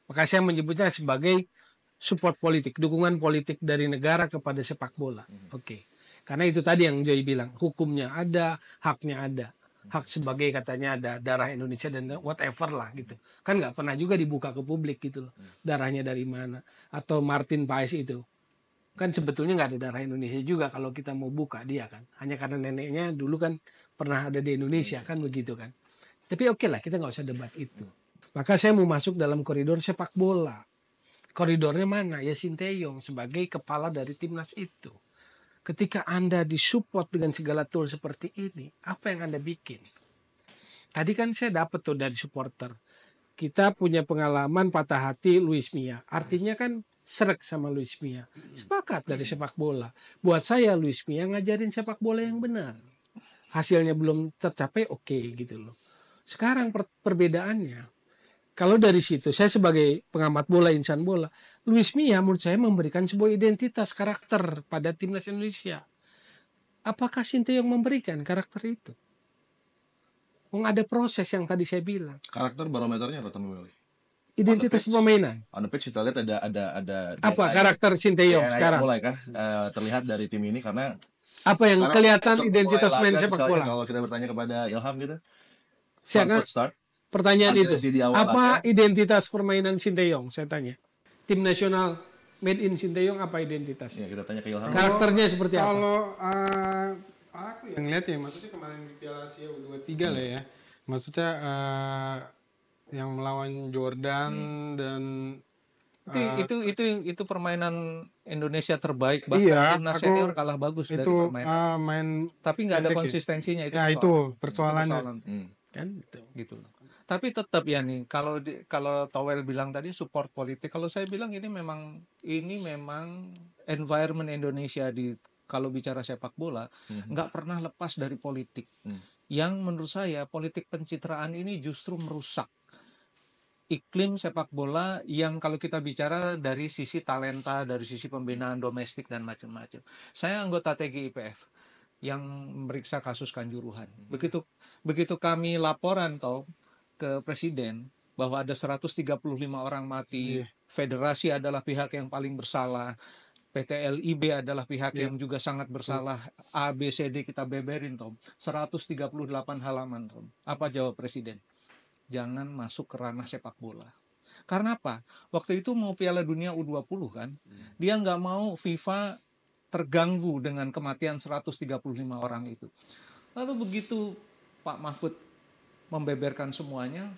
Makanya saya menyebutnya sebagai support politik, dukungan politik dari negara kepada sepak bola. Oke. Okay. Karena itu tadi yang Joy bilang, hukumnya ada, haknya ada hak sebagai katanya ada darah Indonesia dan whatever lah gitu kan nggak pernah juga dibuka ke publik gitu loh hmm. darahnya dari mana atau Martin Paes itu kan sebetulnya nggak ada darah Indonesia juga kalau kita mau buka dia kan hanya karena neneknya dulu kan pernah ada di Indonesia hmm. kan begitu kan tapi oke okay lah kita nggak usah debat itu hmm. maka saya mau masuk dalam koridor sepak bola koridornya mana ya Sinteyong sebagai kepala dari timnas itu ketika Anda disupport dengan segala tool seperti ini, apa yang Anda bikin? Tadi kan saya dapat tuh dari supporter. Kita punya pengalaman patah hati Luis Mia. Artinya kan serak sama Luis Mia. Sepakat dari sepak bola. Buat saya Luis Mia ngajarin sepak bola yang benar. Hasilnya belum tercapai oke okay, gitu loh. Sekarang per perbedaannya kalau dari situ saya sebagai pengamat bola insan bola Luis Mia menurut saya memberikan sebuah identitas karakter pada timnas Indonesia. Apakah Sinteyong memberikan karakter itu? Wong oh, ada proses yang tadi saya bilang. Karakter barometernya apa Tommy Welly? Identitas pemainan. On the pitch kita lihat ada ada ada apa daya, karakter Sinteyong sekarang? Mulai kah eh, uh, terlihat dari tim ini karena apa yang karena kelihatan identitas main sepak bola? Kalau kita bertanya kepada Ilham gitu. Siapa? Start. Pertanyaan Akhirnya itu. Apa laga. identitas permainan Sinteyong? Saya tanya tim nasional made in Sinteyong apa identitasnya? Ya, kita tanya ke Ilham. Karakternya kalau, seperti apa? Kalau uh, aku yang lihat ya, maksudnya kemarin di Piala Asia U23 hmm. lah ya. Maksudnya uh, yang melawan Jordan hmm. dan itu, uh, itu itu itu permainan Indonesia terbaik bahkan iya, timnas senior kalah bagus itu, dari permainan. Uh, main tapi nggak ada ya. konsistensinya itu. Ya persoalan. itu persoalannya. persoalan. Hmm. Kan gitu. gitu tapi tetap ya nih kalau di, kalau Towel bilang tadi support politik kalau saya bilang ini memang ini memang environment Indonesia di kalau bicara sepak bola mhm. nggak -hmm. pernah lepas dari politik mm. yang menurut saya politik pencitraan ini justru merusak iklim sepak bola yang kalau kita bicara dari sisi talenta, dari sisi pembinaan domestik dan macam-macam. Saya anggota TGIPF yang meriksa kasus kanjuruhan. Hmm. Begitu begitu kami laporan toh ke presiden bahwa ada 135 orang mati, yeah. federasi adalah pihak yang paling bersalah, PT LIB adalah pihak yeah. yang juga sangat bersalah, A, B, kita beberin Tom, 138 halaman Tom. Apa jawab presiden? Jangan masuk ke ranah sepak bola. Karena apa? Waktu itu mau Piala Dunia U20 kan, hmm. dia nggak mau FIFA terganggu dengan kematian 135 orang itu. Lalu begitu Pak Mahfud membeberkan semuanya,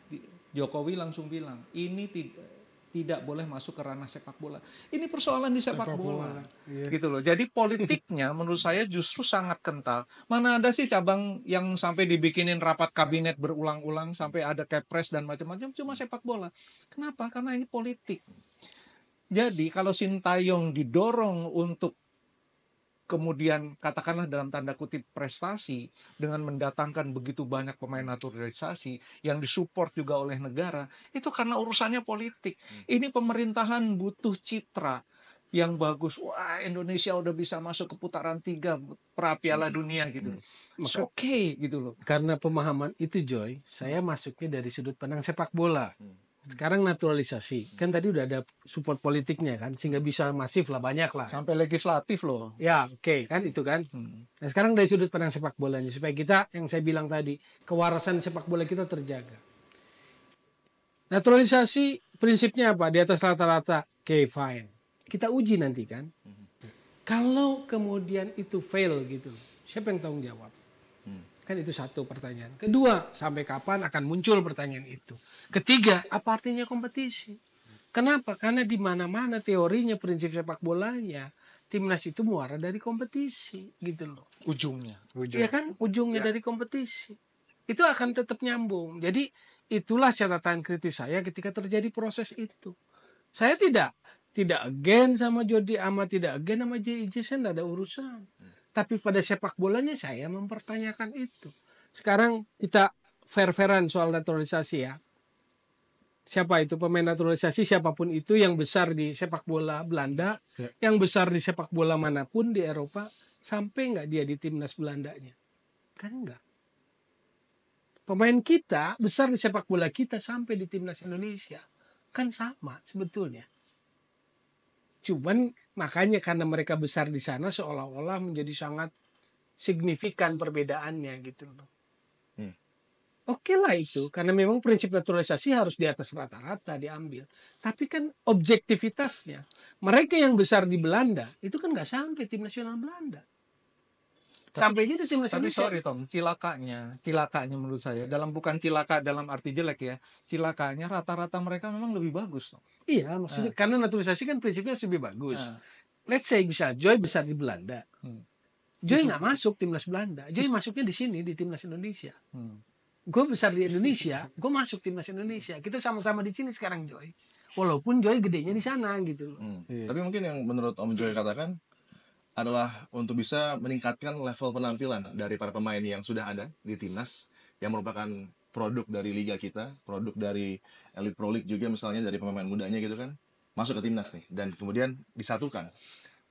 Jokowi langsung bilang, ini tidak tidak boleh masuk ke ranah sepak bola. Ini persoalan di sepak, sepak bola. bola. Yeah. Gitu loh. Jadi politiknya menurut saya justru sangat kental. Mana ada sih cabang yang sampai dibikinin rapat kabinet berulang-ulang sampai ada kepres dan macam-macam cuma sepak bola. Kenapa? Karena ini politik. Jadi kalau Sintayong didorong untuk kemudian katakanlah dalam tanda kutip prestasi dengan mendatangkan begitu banyak pemain naturalisasi yang disupport juga oleh negara itu karena urusannya politik. Hmm. Ini pemerintahan butuh citra yang bagus. Wah, Indonesia udah bisa masuk ke putaran tiga pra Piala hmm. Dunia gitu. oke hmm. okay gitu loh. Karena pemahaman itu Joy, saya masuknya dari sudut pandang sepak bola. Sekarang naturalisasi. Kan tadi udah ada support politiknya kan, sehingga bisa masif lah banyak lah. Sampai legislatif loh. Ya, oke okay, kan itu kan. Hmm. Nah, sekarang dari sudut pandang sepak bolanya supaya kita yang saya bilang tadi, kewarasan sepak bola kita terjaga. Naturalisasi prinsipnya apa? Di atas rata-rata. Oke, okay, fine. Kita uji nanti kan. Hmm. Kalau kemudian itu fail gitu, siapa yang tanggung jawab? Hmm. Kan itu satu pertanyaan. Kedua, sampai kapan akan muncul pertanyaan itu? Ketiga, apa artinya kompetisi? Kenapa? Karena di mana-mana teorinya, prinsip sepak bolanya, timnas itu muara dari kompetisi gitu loh. Ujungnya. Ujung. Ya kan, ujungnya ya. dari kompetisi. Itu akan tetap nyambung. Jadi itulah catatan kritis saya ketika terjadi proses itu. Saya tidak tidak again sama Jody ama tidak again sama JJ, e saya tidak ada urusan. Tapi pada sepak bolanya saya mempertanyakan itu. Sekarang kita fair-fairan soal naturalisasi ya. Siapa itu pemain naturalisasi siapapun itu yang besar di sepak bola Belanda, ya. yang besar di sepak bola manapun di Eropa, sampai nggak dia di timnas Belandanya? Kan enggak. Pemain kita besar di sepak bola kita sampai di timnas Indonesia. Kan sama sebetulnya. Cuman makanya karena mereka besar di sana seolah-olah menjadi sangat signifikan perbedaannya gitu loh. Hmm. Oke okay lah itu karena memang prinsip naturalisasi harus di atas rata-rata diambil. Tapi kan objektivitasnya mereka yang besar di Belanda itu kan nggak sampai tim nasional Belanda sampai gitu timnas tapi sorry Tom cilakanya cilakanya menurut saya dalam bukan cilaka dalam arti jelek ya cilakanya rata-rata mereka memang lebih bagus Tom. iya maksudnya uh. karena naturalisasi kan prinsipnya lebih bagus uh. let's say bisa Joy besar di Belanda hmm. Joy nggak masuk timnas Belanda Joy masuknya di sini di timnas Indonesia hmm. gue besar di Indonesia gue masuk timnas Indonesia kita sama-sama di sini sekarang Joy walaupun Joy gedenya di sana gitu hmm. yeah. tapi mungkin yang menurut Om Joy katakan adalah untuk bisa meningkatkan level penampilan dari para pemain yang sudah ada di timnas yang merupakan produk dari liga kita, produk dari elit pro league juga misalnya dari pemain mudanya gitu kan masuk ke timnas nih dan kemudian disatukan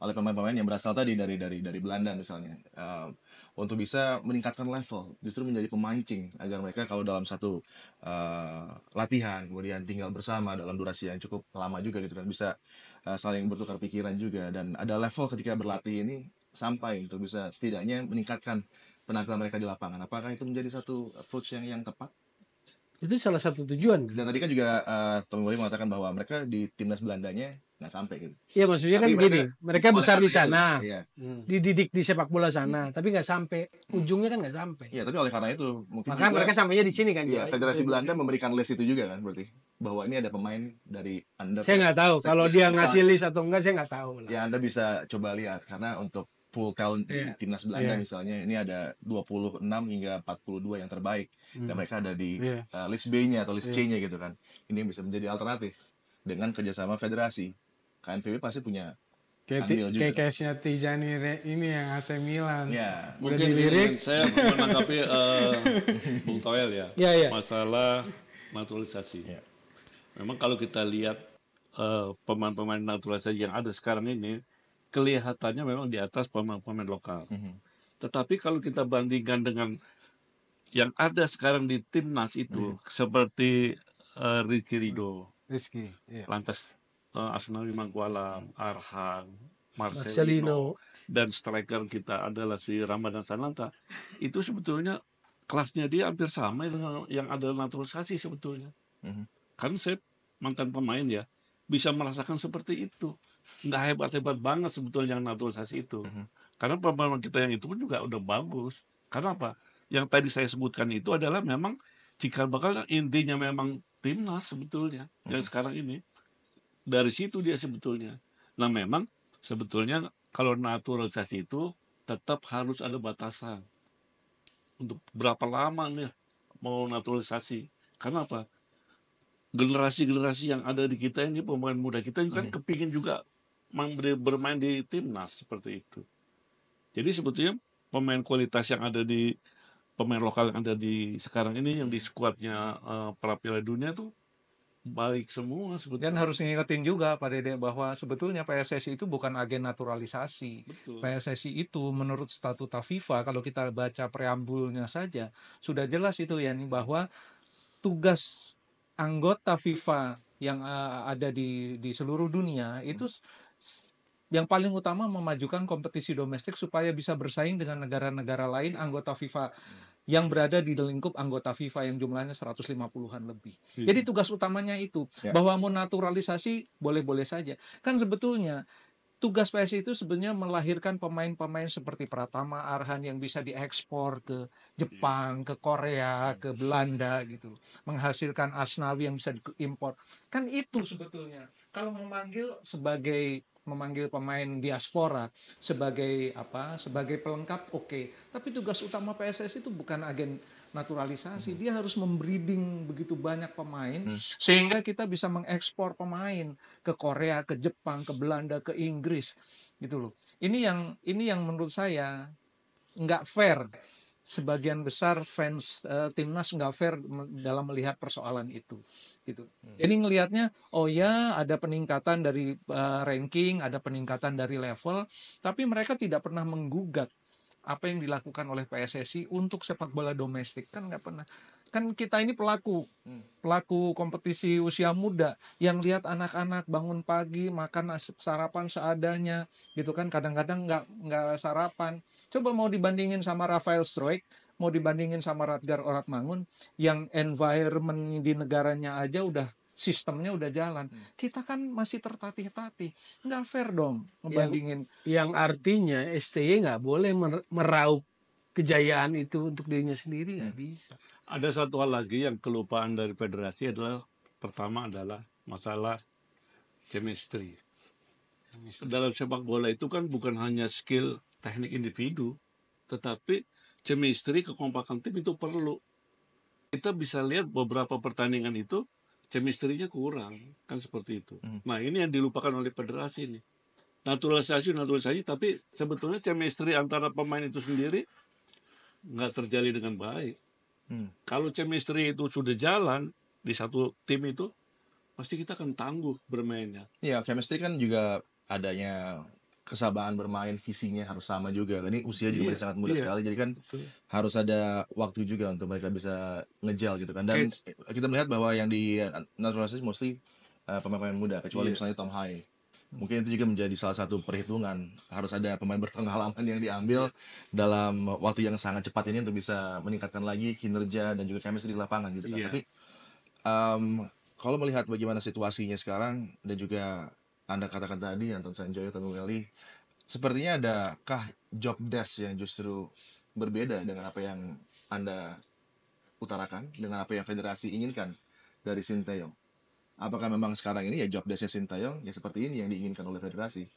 oleh pemain-pemain yang berasal tadi dari dari dari Belanda misalnya uh, untuk bisa meningkatkan level justru menjadi pemancing agar mereka kalau dalam satu uh, latihan kemudian tinggal bersama dalam durasi yang cukup lama juga gitu kan bisa Eh, saling bertukar pikiran juga dan ada level ketika berlatih ini sampai untuk bisa setidaknya meningkatkan penampilan mereka di lapangan. Apakah itu menjadi satu approach yang yang tepat? Itu salah satu tujuan. Dan tadi kan juga uh, Tommy Boy mengatakan bahwa mereka di timnas Belandanya nggak sampai gitu. Iya maksudnya kan Tapi kan mereka, gini, mereka besar di sana, itu, iya. Hmm. dididik di sepak bola sana, hmm. tapi nggak sampai ujungnya kan nggak sampai. Iya, tapi oleh karena itu mungkin Maka juga, mereka sampainya di sini kan. Iya, Federasi Belanda memberikan les itu juga kan berarti bahwa ini ada pemain dari Anda. Saya nggak tahu kalau dia ngasih list atau enggak saya nggak tahu lah. Ya Anda bisa coba lihat karena untuk full talent yeah. di iya. timnas Belanda yeah. misalnya ini ada 26 hingga 42 yang terbaik mm. dan hmm. mereka ada di yeah. Iya. uh, list B-nya atau list yeah. C-nya gitu kan. Ini yang bisa menjadi alternatif dengan kerjasama federasi. KNVB pasti punya Kayak, kayaknya case-nya Tijani Re, ini yang AC Milan. Ya. Udah Mungkin dilirik. saya menanggapi uh, Bung Toel ya. Ya, ya. Masalah naturalisasi. Ya. Memang kalau kita lihat eh, pemain-pemain uh, naturalisasi yang ada sekarang ini, kelihatannya memang di atas pemain-pemain lokal. Mm -hmm. Tetapi kalau kita bandingkan dengan yang ada sekarang di timnas itu, mm -hmm. seperti uh, Rizky Rido, Rizky, iya. lantas uh, eh, Asnawi Mangkualam, Arhan, Marcelino, Marcelino, dan striker kita adalah si Ramadan Sananta. Itu sebetulnya kelasnya dia hampir sama dengan yang ada naturalisasi sebetulnya. Mm -hmm. Kan saya mantan pemain ya bisa merasakan seperti itu nggak hebat-hebat banget sebetulnya yang naturalisasi itu mhm. karena pemain kita yang itu pun juga udah bagus karena apa yang tadi saya sebutkan itu adalah memang jika bakal intinya memang timnas sebetulnya yang mhm. sekarang ini dari situ dia sebetulnya nah memang sebetulnya kalau naturalisasi itu tetap harus ada batasan untuk berapa lama nih mau naturalisasi karena apa generasi-generasi yang ada di kita ini pemain muda kita juga kan hmm. kepingin juga bermain di timnas seperti itu. Jadi sebetulnya pemain kualitas yang ada di pemain lokal yang ada di sekarang ini yang di skuadnya uh, eh, para Piala Dunia tuh baik semua sebetulnya. Dan harus ngingetin juga Pak Dede bahwa sebetulnya PSSI itu bukan agen naturalisasi. Betul. PSSI itu menurut statuta FIFA kalau kita baca preambulnya saja sudah jelas itu ya nih bahwa tugas anggota FIFA yang uh, ada di di seluruh dunia itu yang paling utama memajukan kompetisi domestik supaya bisa bersaing dengan negara-negara lain anggota FIFA yang berada di lingkup anggota FIFA yang jumlahnya 150-an lebih. Iya. Jadi tugas utamanya itu ya. bahwa mau naturalisasi boleh-boleh saja. Kan sebetulnya tugas PSI itu sebenarnya melahirkan pemain-pemain seperti Pratama Arhan yang bisa diekspor ke iya. Jepang, ke Korea, iya. ke Belanda gitu. Menghasilkan Asnawi yang bisa diimpor. Kan itu sebetulnya. Kalau memanggil sebagai memanggil pemain diaspora sebagai apa? Sebagai pelengkap oke. Okay. Tapi tugas utama PSSI itu bukan agen naturalisasi, hmm. dia harus membreeding begitu banyak pemain hmm. sehingga kita bisa mengekspor pemain ke Korea, ke Jepang, ke Belanda, ke Inggris gitu loh. Ini yang ini yang menurut saya nggak fair. Sebagian besar fans uh, timnas nggak fair dalam melihat persoalan itu gitu. Hmm. Jadi ngelihatnya oh ya ada peningkatan dari uh, ranking, ada peningkatan dari level, tapi mereka tidak pernah menggugat apa yang dilakukan oleh PSSI untuk sepak bola domestik kan nggak pernah kan kita ini pelaku hmm. pelaku kompetisi usia muda yang lihat anak-anak bangun pagi makan sarapan seadanya gitu kan kadang-kadang nggak -kadang nggak sarapan coba mau dibandingin sama Rafael Stroik mau dibandingin sama Radgar Mangun yang environment di negaranya aja udah sistemnya udah jalan. Hmm. Kita kan masih tertatih-tatih. Nggak fair dong ngebandingin. Yang, yang artinya STY nggak boleh meraup kejayaan itu untuk dirinya sendiri nggak hmm. bisa. Ada satu hal lagi yang kelupaan dari federasi adalah pertama adalah masalah chemistry. chemistry. Dalam sepak bola itu kan bukan hanya skill teknik individu, tetapi chemistry kekompakan tim itu perlu. Kita bisa lihat beberapa pertandingan itu chemistry-nya kurang kan seperti itu. Hmm. Nah ini yang dilupakan oleh federasi nih naturalisasi naturalisasi tapi sebetulnya chemistry antara pemain itu sendiri nggak terjadi dengan baik. Hmm. Kalau chemistry itu sudah jalan di satu tim itu pasti kita akan tangguh bermainnya. Iya chemistry kan juga adanya kesabaran bermain visinya harus sama juga kan. ini usia juga yeah. masih iya, sangat muda yeah. sekali jadi kan Betul. harus ada waktu juga untuk mereka bisa ngejel gitu kan dan Kayak... kita melihat bahwa yang di naturalisasi mostly uh, pemain-pemain muda kecuali yeah. misalnya Tom Hai mungkin itu juga menjadi salah satu perhitungan harus ada pemain berpengalaman yang diambil iya. dalam waktu yang sangat cepat ini untuk bisa meningkatkan lagi kinerja dan juga chemistry di lapangan gitu kan yeah. tapi um, kalau melihat bagaimana situasinya sekarang dan juga anda katakan tadi Anton Sanjoyo Tommy Welly sepertinya adakah job desk yang justru berbeda dengan apa yang Anda utarakan dengan apa yang federasi inginkan dari Sintayong? apakah memang sekarang ini ya job desknya Sintayong ya seperti ini yang diinginkan oleh federasi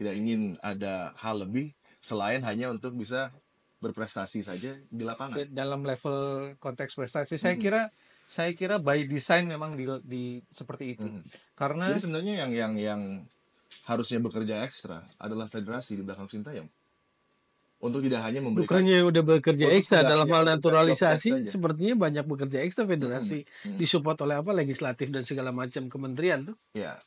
tidak ingin ada hal lebih selain hanya untuk bisa berprestasi saja di lapangan dalam level konteks prestasi -hmm. saya kira saya kira by design memang di, di seperti itu. Hmm. Karena Jadi sebenarnya yang yang yang harusnya bekerja ekstra adalah federasi di belakang Sintayong. Untuk tidak hanya memberikan Bukannya udah bekerja ekstra dalam hal naturalisasi sepertinya banyak bekerja ekstra federasi hmm. Hmm. disupport oleh apa legislatif dan segala macam kementerian tuh. Iya.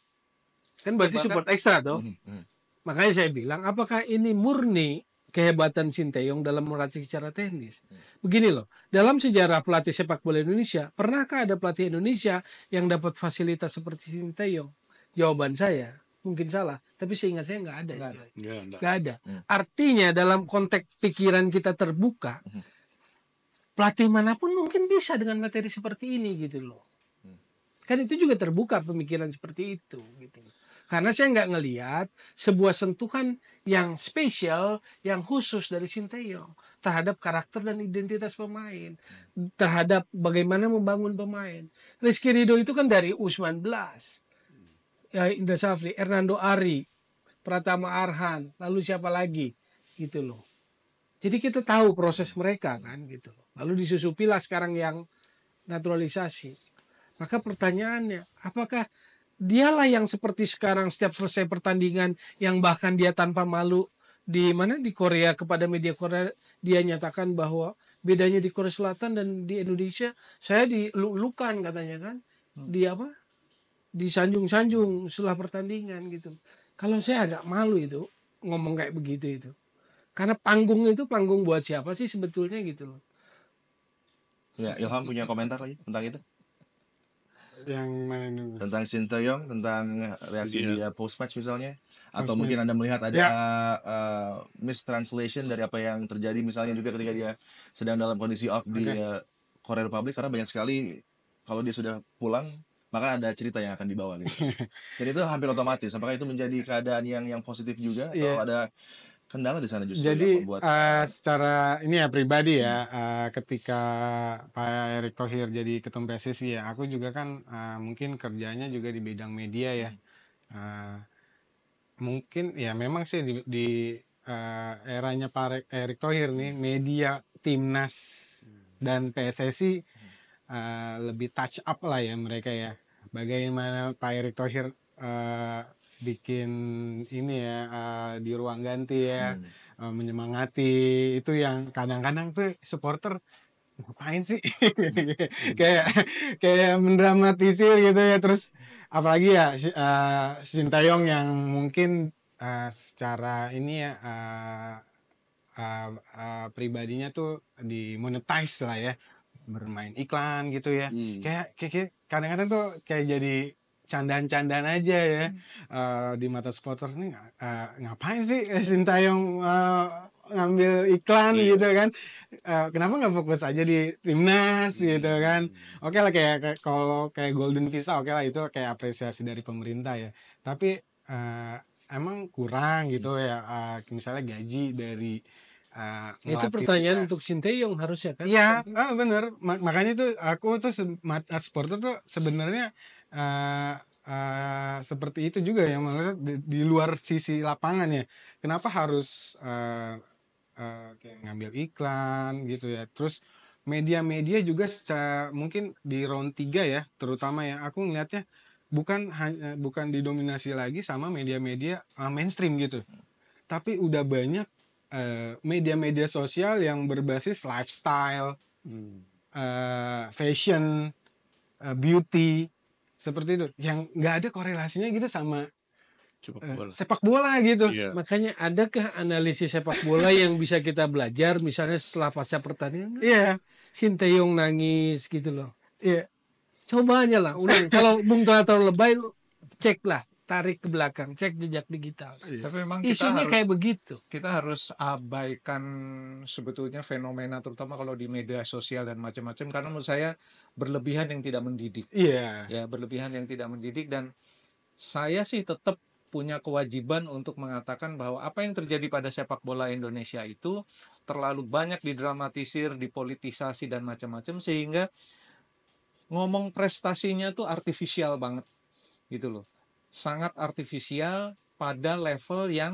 Kan berarti Bahkan, support ekstra tuh. Hmm. Hmm. Makanya saya bilang apakah ini murni kehebatan Sinteyong dalam meracik secara teknis. Hmm. Begini loh, dalam sejarah pelatih sepak bola Indonesia, pernahkah ada pelatih Indonesia yang dapat fasilitas seperti Sinteyong? Jawaban saya, mungkin salah, tapi seingat saya nggak ada. Nggak ada. Nggak ada. Hmm. Artinya dalam konteks pikiran kita terbuka, hmm. pelatih manapun mungkin bisa dengan materi seperti ini gitu loh. Kan itu juga terbuka pemikiran seperti itu gitu. Karena saya nggak ngeliat sebuah sentuhan yang spesial, yang khusus dari Sinteyong terhadap karakter dan identitas pemain, terhadap bagaimana membangun pemain. Rizky Ridho itu kan dari U19, hmm. ya, Indra Safri, Hernando Ari, Pratama Arhan, lalu siapa lagi gitu loh. Jadi kita tahu proses mereka kan gitu loh. Lalu disusupilah sekarang yang naturalisasi. Maka pertanyaannya, apakah dialah yang seperti sekarang setiap selesai pertandingan yang bahkan dia tanpa malu di mana di Korea kepada media Korea dia nyatakan bahwa bedanya di Korea Selatan dan di Indonesia saya dilulukan katanya kan hmm. di apa disanjung-sanjung setelah pertandingan gitu kalau saya agak malu itu ngomong kayak begitu itu karena panggung itu panggung buat siapa sih sebetulnya gitu loh ya Ilham punya komentar lagi tentang itu yang main tentang Sinteyong tentang reaksi yeah. dia post match misalnya atau post mungkin match. anda melihat ada yeah. Ya. uh, eh, mistranslation dari apa yang terjadi misalnya juga ketika dia sedang dalam kondisi off okay. di uh, Korea Republik karena banyak sekali kalau dia sudah pulang maka ada cerita yang akan dibawa gitu. Jadi itu hampir otomatis. Apakah itu menjadi keadaan yang yang positif juga yeah. atau iya. ada kendala di sana justru jadi ya, buat... uh, eh, secara ini ya pribadi ya hmm. uh, ketika Pak Erick Thohir jadi ketum PSSI ya aku juga kan uh, mungkin kerjanya juga di bidang media ya uh, mungkin ya memang sih di, di uh, eranya Pak Erick Thohir nih hmm. media timnas hmm. dan PSSI uh, lebih touch up lah ya mereka ya bagaimana Pak Erick Thohir uh, bikin ini ya uh, di ruang ganti ya hmm. uh, menyemangati itu yang kadang-kadang tuh supporter ngapain sih hmm. kayak kayak mendramatisir gitu ya terus apalagi ya uh, eh, Sintayong yang mungkin uh, secara ini ya uh, uh, uh, pribadinya tuh dimonetize lah ya bermain iklan gitu ya hmm. kayak kayak kadang-kadang tuh kayak jadi candaan-candaan aja ya uh, di mata supporter nih eh, uh, ngapain sih eh, Sintayong uh, ngambil iklan iya. gitu kan uh, kenapa nggak fokus aja di timnas hmm. gitu kan oke okay lah kayak, kalau kayak golden visa oke okay lah itu kayak apresiasi dari pemerintah ya tapi uh, emang kurang gitu hmm. ya uh, misalnya gaji dari Uh, itu pertanyaan untuk yang harusnya kan? ya ah, bener. Ma makanya itu aku tuh se- supporter tuh sebenarnya uh, uh, seperti itu juga ya maksudnya di, di luar sisi lapangannya kenapa harus uh, uh, kayak ngambil iklan gitu ya terus media-media juga secara, mungkin di round 3 ya terutama ya aku ngelihatnya bukan bukan didominasi lagi sama media-media uh, mainstream gitu tapi udah banyak media-media uh, sosial yang berbasis lifestyle hmm. uh, fashion uh, beauty seperti itu yang nggak ada korelasinya gitu sama sepak eh, bola, sepak bola gitu yeah. makanya adakah analisis sepak bola yang bisa kita belajar misalnya setelah pasca pertandingan iya yeah. Sinteyong nangis gitu loh iya yeah. coba lah kalau Bung Toha terlalu lebay cek lah tarik ke belakang cek jejak digital iya. tapi memang kita isunya harus, kayak begitu kita harus abaikan sebetulnya fenomena terutama kalau di media sosial dan macam-macam karena menurut saya berlebihan yang tidak mendidik iya yeah. ya berlebihan yang tidak mendidik dan saya sih tetap punya kewajiban untuk mengatakan bahwa apa yang terjadi pada sepak bola Indonesia itu terlalu banyak didramatisir, dipolitisasi dan macam-macam sehingga ngomong prestasinya tuh artifisial banget gitu loh sangat artifisial pada level yang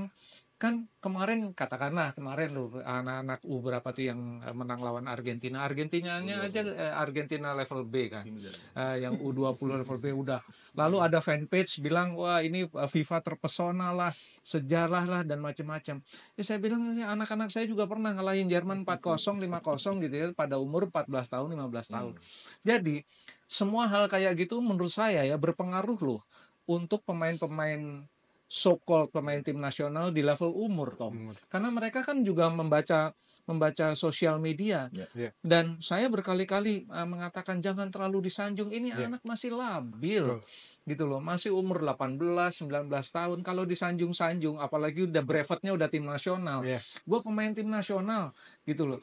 kan kemarin katakanlah kemarin loh anak-anak U berapa tuh yang eh, menang lawan Argentina. Argentinanya iya, aja iya. Eh, Argentina level B kan. Uh, yang U20 level B udah. Lalu ada fanpage bilang wah ini FIFA terpesona lah, sejarah lah dan macam-macam. Ya saya bilang anak-anak saya juga pernah ngalahin Jerman 4-0, 5-0 gitu ya pada umur 14 tahun, 15 tahun. Hmm. Jadi semua hal kayak gitu menurut saya ya berpengaruh loh untuk pemain-pemain so called pemain tim nasional di level umur Tom. Umur. Karena mereka kan juga membaca membaca sosial media. Yeah. Yeah. Dan saya berkali-kali uh, mengatakan jangan terlalu disanjung ini yeah. anak masih labil. Oh. Gitu loh, masih umur 18, 19 tahun kalau disanjung-sanjung apalagi udah brevetnya udah tim nasional. Yeah. Gue pemain tim nasional gitu loh.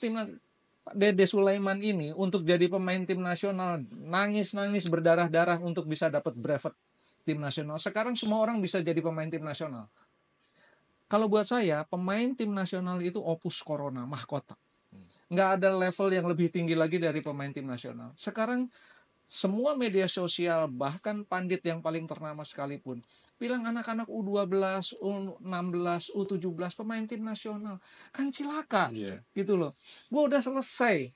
Tim Dede Sulaiman ini untuk jadi pemain tim nasional nangis-nangis berdarah-darah untuk bisa dapat brevet tim nasional. Sekarang semua orang bisa jadi pemain tim nasional. Kalau buat saya, pemain tim nasional itu opus corona, mahkota. Hmm. Nggak ada level yang lebih tinggi lagi dari pemain tim nasional. Sekarang semua media sosial, bahkan pandit yang paling ternama sekalipun, bilang anak-anak U12, U16, U17 pemain tim nasional. Kan cilaka. Yeah. Gitu loh. Gue udah selesai.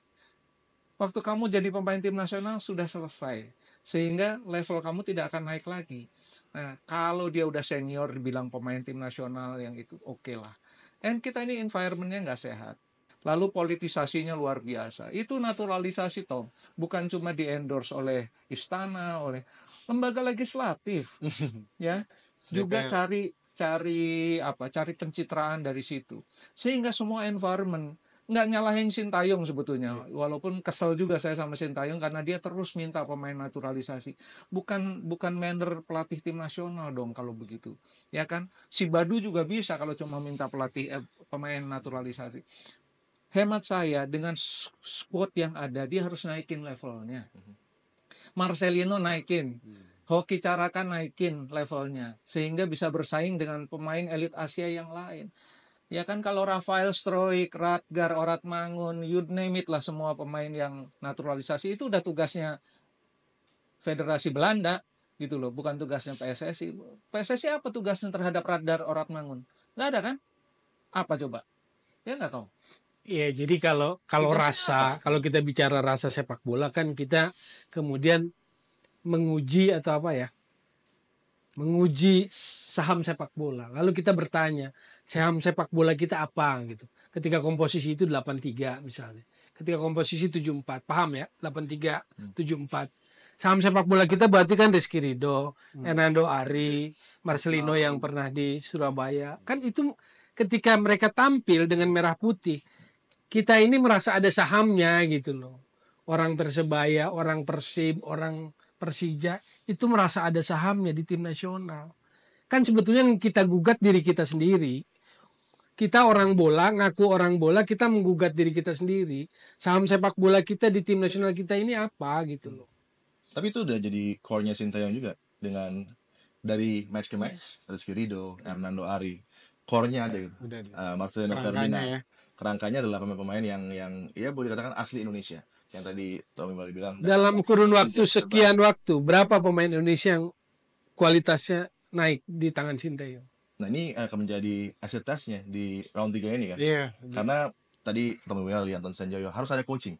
Waktu kamu jadi pemain tim nasional sudah selesai sehingga level kamu tidak akan naik lagi. Nah, kalau dia udah senior dibilang pemain tim nasional yang itu oke okay lah. And kita ini environmentnya nggak sehat. Lalu politisasinya luar biasa. Itu naturalisasi Tom, bukan cuma di endorse oleh istana, oleh lembaga legislatif, ya. Juga cari cari apa? Cari pencitraan dari situ. Sehingga semua environment nggak nyalahin Sintayong sebetulnya iya. walaupun kesel juga saya sama Sintayong karena dia terus minta pemain naturalisasi bukan bukan manner pelatih tim nasional dong kalau begitu ya kan si Badu juga bisa kalau cuma minta pelatih eh, pemain naturalisasi hemat saya dengan squad yang ada dia harus naikin levelnya mhm. Marcelino naikin iya. Hoki carakan naikin levelnya sehingga bisa bersaing dengan pemain elit Asia yang lain Ya kan kalau Rafael Stroik, Radgar, Orat Mangun, you name it lah semua pemain yang naturalisasi itu udah tugasnya Federasi Belanda gitu loh, bukan tugasnya PSSI. PSSI apa tugasnya terhadap Radgar, Orat Mangun? Gak ada kan? Apa coba? Ya nggak tahu. Iya, jadi kalau kalau Tugasnya rasa, apa? kalau kita bicara rasa sepak bola kan kita kemudian menguji atau apa ya? menguji saham sepak bola. Lalu kita bertanya, saham sepak bola kita apa gitu. Ketika komposisi itu 83 misalnya. Ketika komposisi 74, paham ya? 83, hmm. 74. Saham sepak bola kita berarti kan Rizky Rido, hmm. Ari, Marcelino nah. yang pernah di Surabaya. Kan itu ketika mereka tampil dengan merah putih, kita ini merasa ada sahamnya gitu loh. Orang Persebaya, orang Persib, orang Persija itu merasa ada sahamnya di tim nasional. Kan sebetulnya yang kita gugat diri kita sendiri. Kita orang bola, ngaku orang bola, kita menggugat diri kita sendiri. Saham sepak bola kita di tim nasional kita ini apa gitu loh. Tapi itu udah jadi core-nya Sintayong juga dengan dari match ke match, Rizky Rido, Hernando Ari. Core-nya ada gitu. Uh, Marcelino Ferdinand. Ya. Kerangkanya adalah pemain-pemain yang yang ya boleh dikatakan asli Indonesia yang tadi Tommy Bali bilang dalam iya, kurun iya, waktu iya, sekian terbang. waktu berapa pemain Indonesia yang kualitasnya naik di tangan Sinteyo nah ini eh, akan menjadi aset tesnya di round 3 ini kan yeah, karena tadi Tommy William dan Sanjoyo harus ada coaching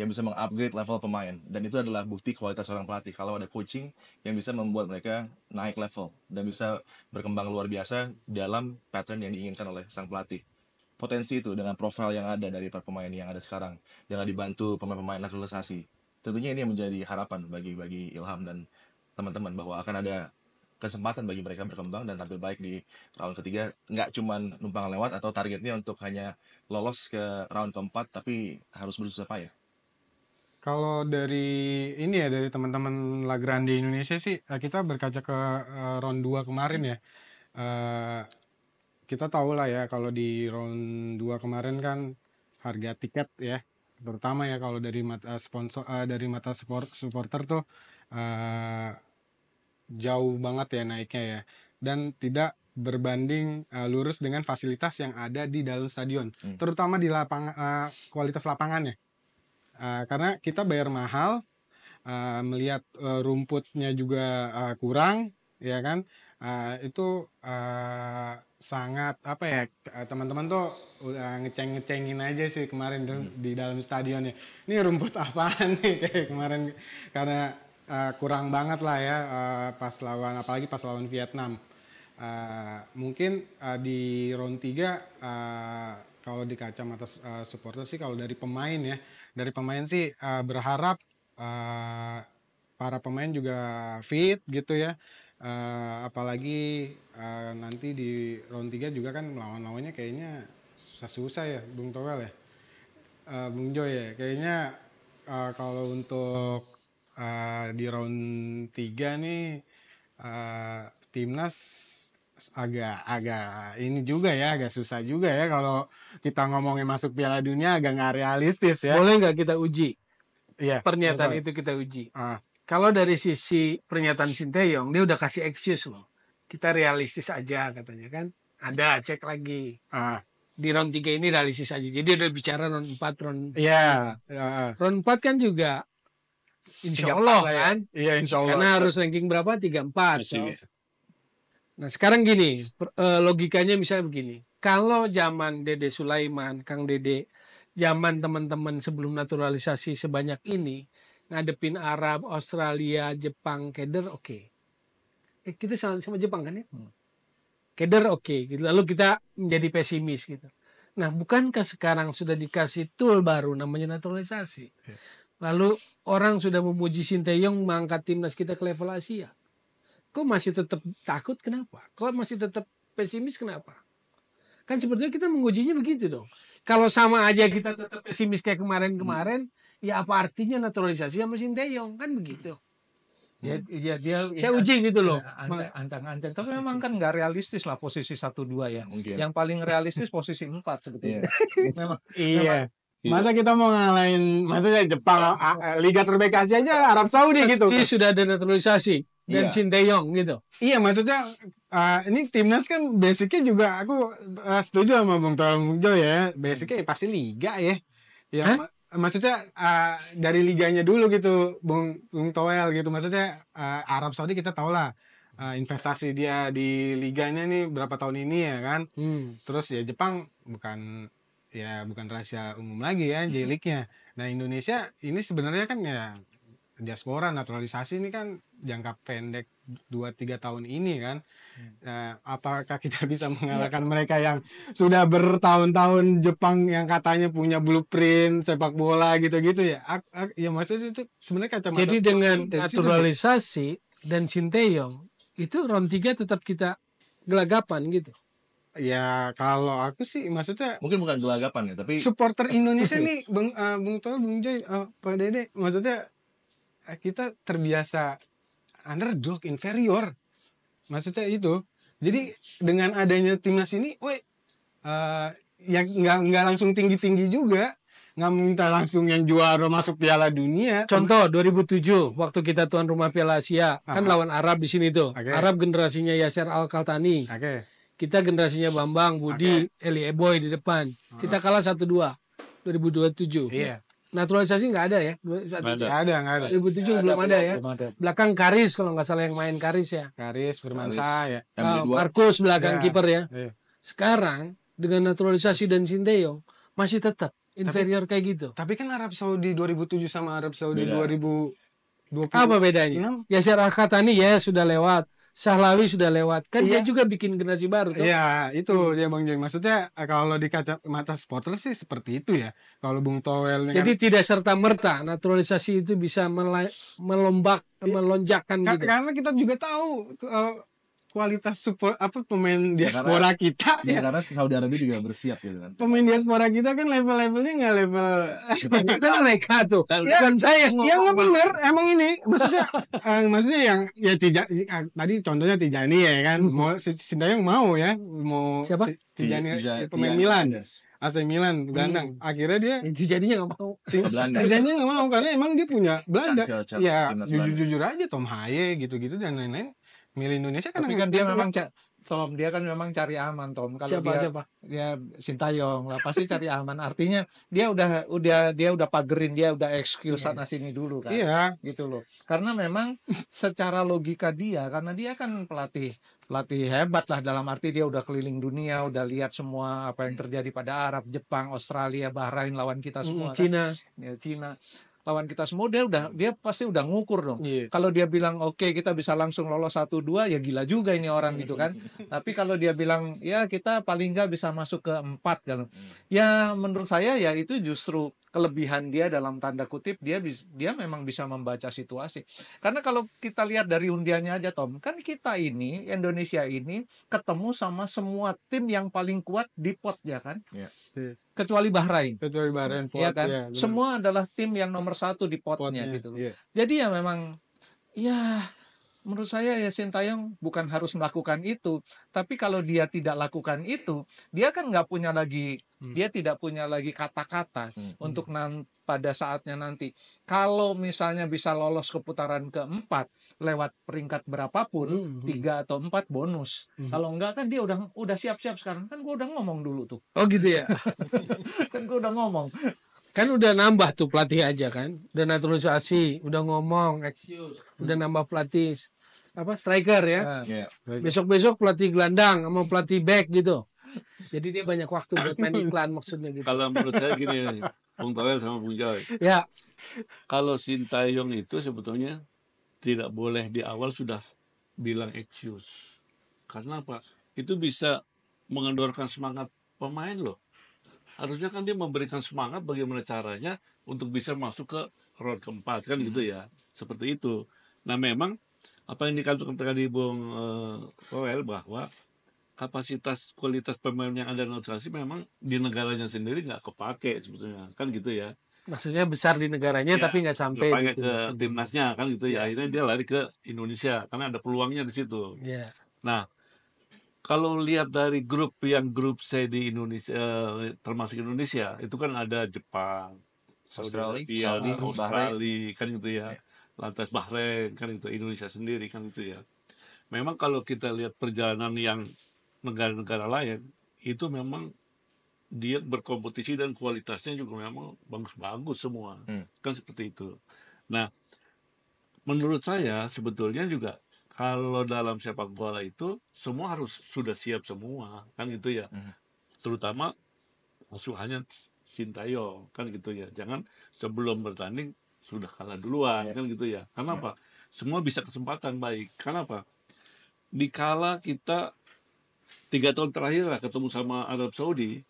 yang bisa mengupgrade level pemain dan itu adalah bukti kualitas seorang pelatih kalau ada coaching yang bisa membuat mereka naik level dan bisa berkembang luar biasa dalam pattern yang diinginkan oleh sang pelatih potensi itu dengan profil yang ada dari para pemain yang ada sekarang dengan dibantu pemain-pemain naturalisasi tentunya ini yang menjadi harapan bagi bagi Ilham dan teman-teman bahwa akan ada kesempatan bagi mereka berkembang dan tampil baik di round ketiga nggak cuma numpang lewat atau targetnya untuk hanya lolos ke round keempat tapi harus berusaha payah kalau dari ini ya dari teman-teman La Grande Indonesia sih eh, kita berkaca ke eh, round 2 kemarin ya eh, kita tahu lah ya kalau di round 2 kemarin kan harga tiket ya terutama ya kalau dari mata eh, sponsor uh, dari mata support, supporter tuh uh, jauh banget ya naiknya ya dan tidak berbanding uh, lurus dengan fasilitas yang ada di dalam stadion hmm. terutama di lapang uh, kualitas lapangannya uh, karena kita bayar mahal uh, melihat uh, rumputnya juga uh, kurang ya kan uh, itu uh, sangat apa ya eh, teman-teman tuh udah ngeceng-ngecengin aja sih kemarin hmm. di dalam stadionnya. Ini rumput apaan nih kayak kemarin karena uh, kurang banget lah ya uh, pas lawan apalagi pas lawan Vietnam. Uh, mungkin uh, di round 3 uh, kalau di kacamata uh, supporter sih kalau dari pemain ya, dari pemain sih uh, berharap uh, para pemain juga fit gitu ya uh, apalagi uh, nanti di round 3 juga kan melawan lawannya kayaknya susah-susah ya Bung Towel ya uh, Bung Joy ya kayaknya uh, kalau untuk uh, di round 3 nih uh, timnas agak agak ini juga ya agak susah juga ya kalau kita ngomongin masuk Piala Dunia agak nggak realistis ya boleh nggak kita uji Iya. Pernyataan betul. itu kita uji. Ah. Kalau dari sisi pernyataan Sinteyong, dia udah kasih excuse loh. Kita realistis aja katanya kan. Ada, cek lagi. Ah. Di round 3 ini realistis aja. Jadi udah bicara round 4, round Iya. Yeah. Uh. Ah. Round 4 kan juga insya Allah ya. kan. Iya insya Allah. Karena harus ranking berapa? Tiga So. Nah sekarang gini, eh, logikanya misalnya begini. Kalau zaman Dede Sulaiman, Kang Dede, zaman teman-teman sebelum naturalisasi sebanyak ini, ngadepin Arab, Australia, Jepang, keder oke. Okay. Eh, kita sama, sama Jepang kan ya? Hmm. Keder oke. Okay. Gitu. Lalu kita menjadi pesimis gitu. Nah, bukankah sekarang sudah dikasih tool baru namanya naturalisasi? Yeah. Lalu orang sudah memuji Sinteyong mengangkat timnas kita ke level Asia. Kok masih tetap takut kenapa? Kok masih tetap pesimis kenapa? Kan sebetulnya kita mengujinya begitu dong. Kalau sama aja kita tetap pesimis kayak kemarin-kemarin, hmm ya apa artinya naturalisasi sama Sinteyong kan begitu ya, hmm. ya, dia, dia, dia saya uji gitu loh ya, ancang-ancang tapi memang kan nggak realistis lah posisi satu dua ya Mungkin. yang paling realistis posisi empat sebetulnya yeah. Iya. Iya. memang iya masa kita mau ngalahin masa Jepang iya. Liga terbaik Asia aja Arab Saudi Mas, gitu kan? sudah ada naturalisasi dan yeah. Sinteyong gitu iya maksudnya uh, ini timnas kan basicnya juga aku uh, setuju sama Bung Tom Jo ya basicnya ya, pasti Liga ya ya maksudnya uh, dari liganya dulu gitu Bung Bung Toel gitu maksudnya uh, Arab Saudi kita tau lah uh, investasi dia di liganya nih berapa tahun ini ya kan hmm. terus ya Jepang bukan ya bukan rahasia umum lagi ya J league nah Indonesia ini sebenarnya kan ya diaspora naturalisasi ini kan jangka pendek 2-3 tahun ini kan hmm. eh, apakah kita bisa mengalahkan ya. mereka yang sudah bertahun-tahun Jepang yang katanya punya blueprint sepak bola gitu-gitu ya ak, ak, ya maksudnya itu sebenarnya kacamata jadi dengan naturalisasi dan Sinteyong itu round 3 tetap kita gelagapan gitu ya kalau aku sih maksudnya mungkin bukan gelagapan ya tapi supporter Indonesia nih bang uh, eh, bung Tol bung Joy uh, pak Dede maksudnya kita terbiasa underdog, inferior. Maksudnya itu. Jadi dengan adanya timnas ini, weh, uh, ya nggak nggak langsung tinggi tinggi juga, nggak minta langsung yang juara masuk Piala Dunia. Contoh 2007 waktu kita tuan rumah Piala Asia, kan Aha. kan lawan Arab di sini tuh. Okay. Arab generasinya Yasser Al Kaltani. Okay. Kita generasinya Bambang, Budi, okay. Eli Eboy di depan. -huh. Kita kalah satu dua 2027. Yeah naturalisasi nggak ada ya? Nggak ada, nggak ada. 2007 belum ada, ada ya. Belum ada. Belakang Karis kalau nggak salah yang main Karis ya. Karis Firmansa ya. Oh, Markus belakang ya. kiper ya. ya. Sekarang dengan naturalisasi dan Sinteyong masih tetap inferior tapi, kayak gitu. Tapi kan Arab Saudi 2007 sama Arab Saudi Beda. 2020 apa bedanya? 6? Ya kata nih ya sudah lewat. Sahlawi sudah lewat kan iya. dia juga bikin generasi baru tuh. Iya, itu hmm. dia Bang Jeng. Maksudnya eh, kalau di kaca mata supporter sih seperti itu ya. Kalau Bung Towel Jadi kan... tidak serta merta naturalisasi itu bisa melombak iya. melonjakkan gitu. Karena kita juga tahu uh, kualitas support apa pemain iya, diaspora ya, karena, kita ya, ya karena Saudi Arabia juga bersiap gitu kan pemain diaspora kita kan level-levelnya nggak level kan, kan mereka tuh ya, bukan saya yang ya nggak bener emang ini maksudnya uh, maksudnya yang ya tija, ah, tadi contohnya Tijani ya kan mhm. mau Sintayong mau ya mau siapa ya, Tijani, pemain Milan AC Milan Belanda. hmm. akhirnya dia ya, jadinya nggak mau Belanda jadinya nggak mau karena emang dia punya Belanda Chance, ya jujur jujur aja Tom Haye gitu gitu dan lain-lain milih Indonesia kan kan dia memang cak Tom dia kan memang cari aman Tom kalau siapa, dia siapa? dia sintayong lah pasti cari aman artinya dia udah udah dia udah pagerin dia udah excuse iya. sana sini dulu kan iya gitu loh karena memang secara logika dia karena dia kan pelatih pelatih hebat lah dalam arti dia udah keliling dunia, udah lihat semua apa yang terjadi pada Arab, Jepang, Australia, Bahrain lawan kita semua. Mm, kan? Ya, Cina, Cina lawan kita semua dia udah dia pasti udah ngukur dong. Yeah. Kalau dia bilang oke okay, kita bisa langsung lolos satu dua ya gila juga ini orang gitu kan. Tapi kalau dia bilang ya kita paling nggak bisa masuk ke empat kalau kan. Ya menurut saya ya itu justru kelebihan dia dalam tanda kutip dia dia memang bisa membaca situasi. Karena kalau kita lihat dari undiannya aja Tom, kan kita ini Indonesia ini ketemu sama semua tim yang paling kuat di pot ya kan. Yeah. Iya kecuali Bahrain. Kecuali Bahrain. Pot, ya kan. Ya, Semua adalah tim yang nomor satu di potnya, potnya gitu. Ya. Jadi ya memang ya menurut saya ya Sintayong bukan harus melakukan itu. Tapi kalau dia tidak lakukan itu, dia kan nggak punya lagi, hmm. dia tidak punya lagi kata-kata hmm. untuk nanti pada saatnya nanti. Kalau misalnya bisa lolos ke putaran keempat lewat peringkat berapapun, hmm, hmm. tiga mm -hmm. atau empat bonus. Mm -hmm. Kalau enggak kan dia udah udah siap-siap sekarang. Kan gua udah ngomong dulu tuh. Oh gitu ya. kan gua udah ngomong. Kan udah nambah tuh pelatih aja kan. Udah naturalisasi, udah ngomong, excuse, udah nambah pelatih apa striker ya. Iya. Besok-besok yeah. pelatih gelandang sama pelatih back gitu. Jadi dia banyak waktu buat main iklan maksudnya gitu. Kalau menurut saya gini, Bung Tawel sama Bung Joy. Ya. Kalau Sintayong itu sebetulnya tidak boleh di awal sudah bilang excuse. Karena apa? Itu bisa mengendorkan semangat pemain loh. Harusnya kan dia memberikan semangat bagaimana caranya untuk bisa masuk ke round keempat kan hmm. gitu ya. Seperti itu. Nah memang apa yang dikatakan tadi Bung Powell eh, bahwa kapasitas kualitas pemain yang ada naturalisasi memang di negaranya sendiri nggak kepake sebetulnya kan gitu ya maksudnya besar di negaranya ya, tapi nggak sampai gitu, ke maksudnya. timnasnya kan gitu ya. ya akhirnya dia lari ke Indonesia karena ada peluangnya di situ ya. nah kalau lihat dari grup yang grup saya di Indonesia eh, termasuk Indonesia itu kan ada Jepang Australia Australia, Australia, Australia kan gitu ya, ya. lantas Bahrain kan itu Indonesia sendiri kan itu ya memang kalau kita lihat perjalanan yang negara-negara lain itu memang dia berkompetisi dan kualitasnya juga memang bagus-bagus semua hmm. kan seperti itu nah menurut saya sebetulnya juga kalau dalam sepak bola itu semua harus sudah siap semua kan gitu ya hmm. terutama cinta yo kan gitu ya jangan sebelum bertanding sudah kalah duluan yeah. kan gitu ya kenapa Hmm. semua bisa kesempatan baik kenapa dikala kita tiga tahun terakhir lah ketemu sama Arab Saudi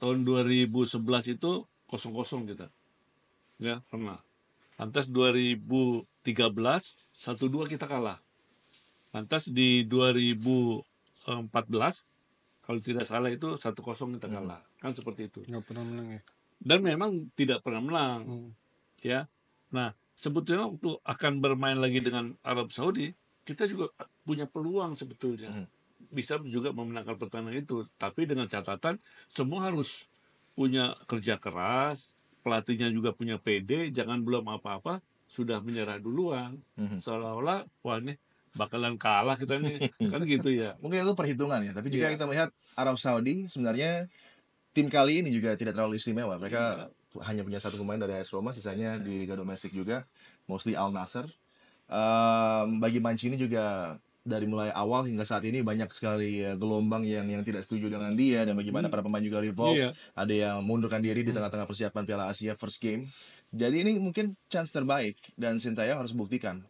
tahun 2011 itu kosong kosong kita ya pernah lantas 2013 satu dua kita kalah lantas di 2014 kalau tidak salah itu satu kosong kita hmm. kalah hmm. kan seperti itu nggak pernah menang ya dan memang tidak pernah menang hmm. ya nah sebetulnya waktu akan bermain lagi dengan Arab Saudi kita juga punya peluang sebetulnya hmm bisa juga memenangkan pertandingan itu. Tapi dengan catatan semua harus punya kerja keras, pelatihnya juga punya PD, jangan belum apa-apa sudah menyerah duluan. Mm-hmm. Seolah-olah wah nih bakalan kalah kita nih. kan gitu ya. Mungkin itu perhitungan ya, tapi jika yeah. kita melihat Arab Saudi sebenarnya tim kali ini juga tidak terlalu istimewa. Mereka yeah. hanya punya satu pemain dari AS Roma, sisanya iya. di liga domestik juga, mostly Al Nasser. Um, bagi Mancini juga dari mulai awal hingga saat ini banyak sekali ya, gelombang yang yang tidak setuju dengan dia dan bagaimana hmm. para pemain juga revolt. Iya. Ada yang mundurkan diri di hmm. tengah-tengah persiapan Piala Asia first game. Jadi ini mungkin chance terbaik dan Sintayong harus buktikan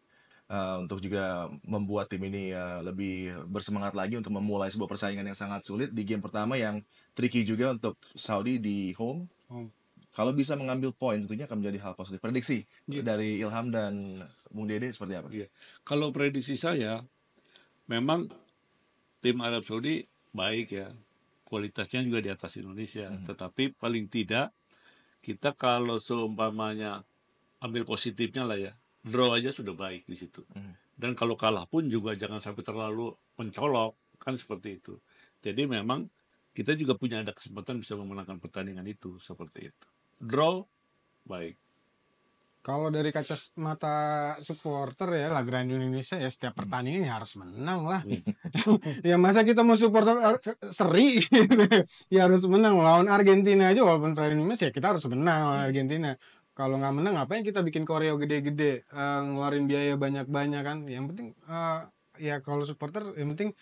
uh, untuk juga membuat tim ini uh, lebih bersemangat lagi untuk memulai sebuah persaingan yang sangat sulit di game pertama yang tricky juga untuk Saudi di home. home. Kalau bisa mengambil poin tentunya akan menjadi hal positif. Prediksi yeah. dari Ilham dan Bung Dede seperti apa? Yeah. Kalau prediksi saya memang tim Arab Saudi baik ya kualitasnya juga di atas Indonesia hmm. tetapi paling tidak kita kalau seumpamanya ambil positifnya lah ya draw aja sudah baik di situ hmm. dan kalau kalah pun juga jangan sampai terlalu mencolok kan seperti itu jadi memang kita juga punya ada kesempatan bisa memenangkan pertandingan itu seperti itu draw baik kalau dari kaca mata supporter ya Grand Indonesia ya setiap hmm. pertandingan ya harus menang lah. Iya. ya masa kita mau supporter er, seri ya harus menang lawan Argentina aja walaupun Match ya kita harus menang lawan hmm. Argentina. Kalau nggak menang ngapain kita bikin koreo gede-gede uh, ngeluarin biaya banyak-banyak kan. Yang penting uh, ya kalau supporter yang penting